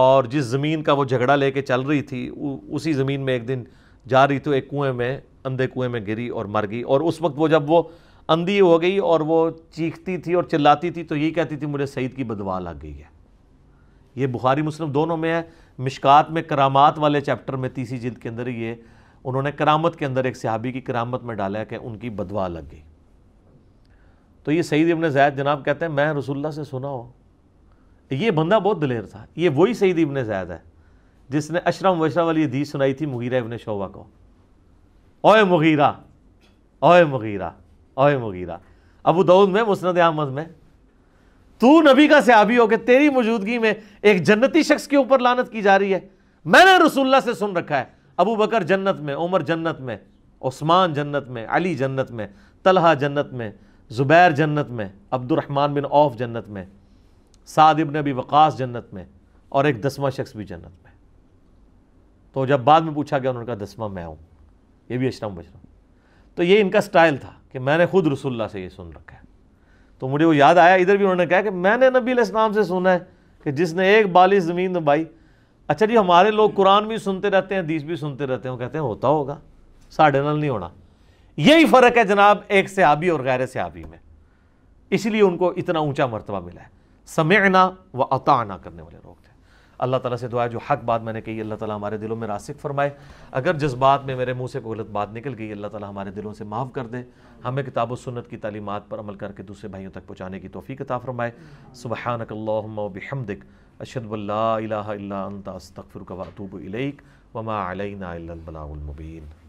Speaker 1: और जिस ज़मीन का वो झगड़ा लेके चल रही थी उसी ज़मीन में एक दिन जा रही थी तो एक कुएं में अंधे कुएं में गिरी और मर गई और उस वक्त वो जब वो अंधी हो गई और वो चीखती थी और चिल्लाती थी तो ये कहती थी मुझे सईद की बदवा लग गई है ये बुखारी मुस्लिम दोनों में है मिशकात में करामात वाले चैप्टर में तीसरी जिल्द के अंदर ये उन्होंने करामत के अंदर एक सहाबी की करामत में डाला है कि उनकी बदवा लग गई तो ये सईद इबन जैद जनाब कहते हैं मैं रसुल्ला से सुना हो ये बंदा बहुत दिलेर था ये वही सईद इबन जैद है जिसने अशरम वशरा वाली हदीस सुनाई थी मुगीरा इबन शोबा को ओए मुगीरा ओए मुगीरा ओए मुगीरा अबू दाऊद में मुस्ंद अहमद में तू नबी का सहाबी हो के तेरी मौजूदगी में एक जन्नती शख्स के ऊपर लानत की जा रही है मैंने रसुल्ला से सुन रखा है अबू बकर जन्नत में उमर जन्नत में उस्मान जन्नत में अली जन्नत में तलहा जन्नत में ज़ुबैर जन्नत में अब्दुलरहमान बिन औफ जन्नत में सादिब ने भी वक़ास जन्नत में और एक दसवा शख्स भी जन्नत में तो जब बाद में पूछा गया उन्होंने कहा दसवा मैं हूँ ये भी अशरम बशरम तो ये इनका स्टाइल था कि मैंने खुद रसुल्ला से ये सुन रखा है तो मुझे वो याद आया इधर भी उन्होंने कहा कि मैंने नबी इस्लाम से सुना है कि जिसने एक बाली ज़मीन दबाई अच्छा जी हमारे लोग कुरान भी सुनते रहते हैं दीस भी सुनते रहते हैं वो कहते हैं होता होगा साढ़े नल नहीं होना यही फ़र्क है जनाब एक से आबी और गैर आबी में इसलिए उनको इतना ऊंचा मरतबा मिला है समयना व अताना करने वाले लोग थे अल्लाह ताला से दुआ जो हक बात मैंने कही अल्लाह ताला हमारे दिलों में रासिक फरमाए अगर जज्बात में मेरे मुंह से कोई गलत बात निकल गई अल्लाह ताला हमारे दिलों से माफ़ कर दे हमें किताब व सुन्नत की तालीमत पर अमल करके दूसरे भाइयों तक पहुँचाने की तोफ़ी कता फ़रमाए सुबहानकल्लाबिहमदिक अशदबल्ला अस्तफ़िर वतूब वमा अलैना बलामबीन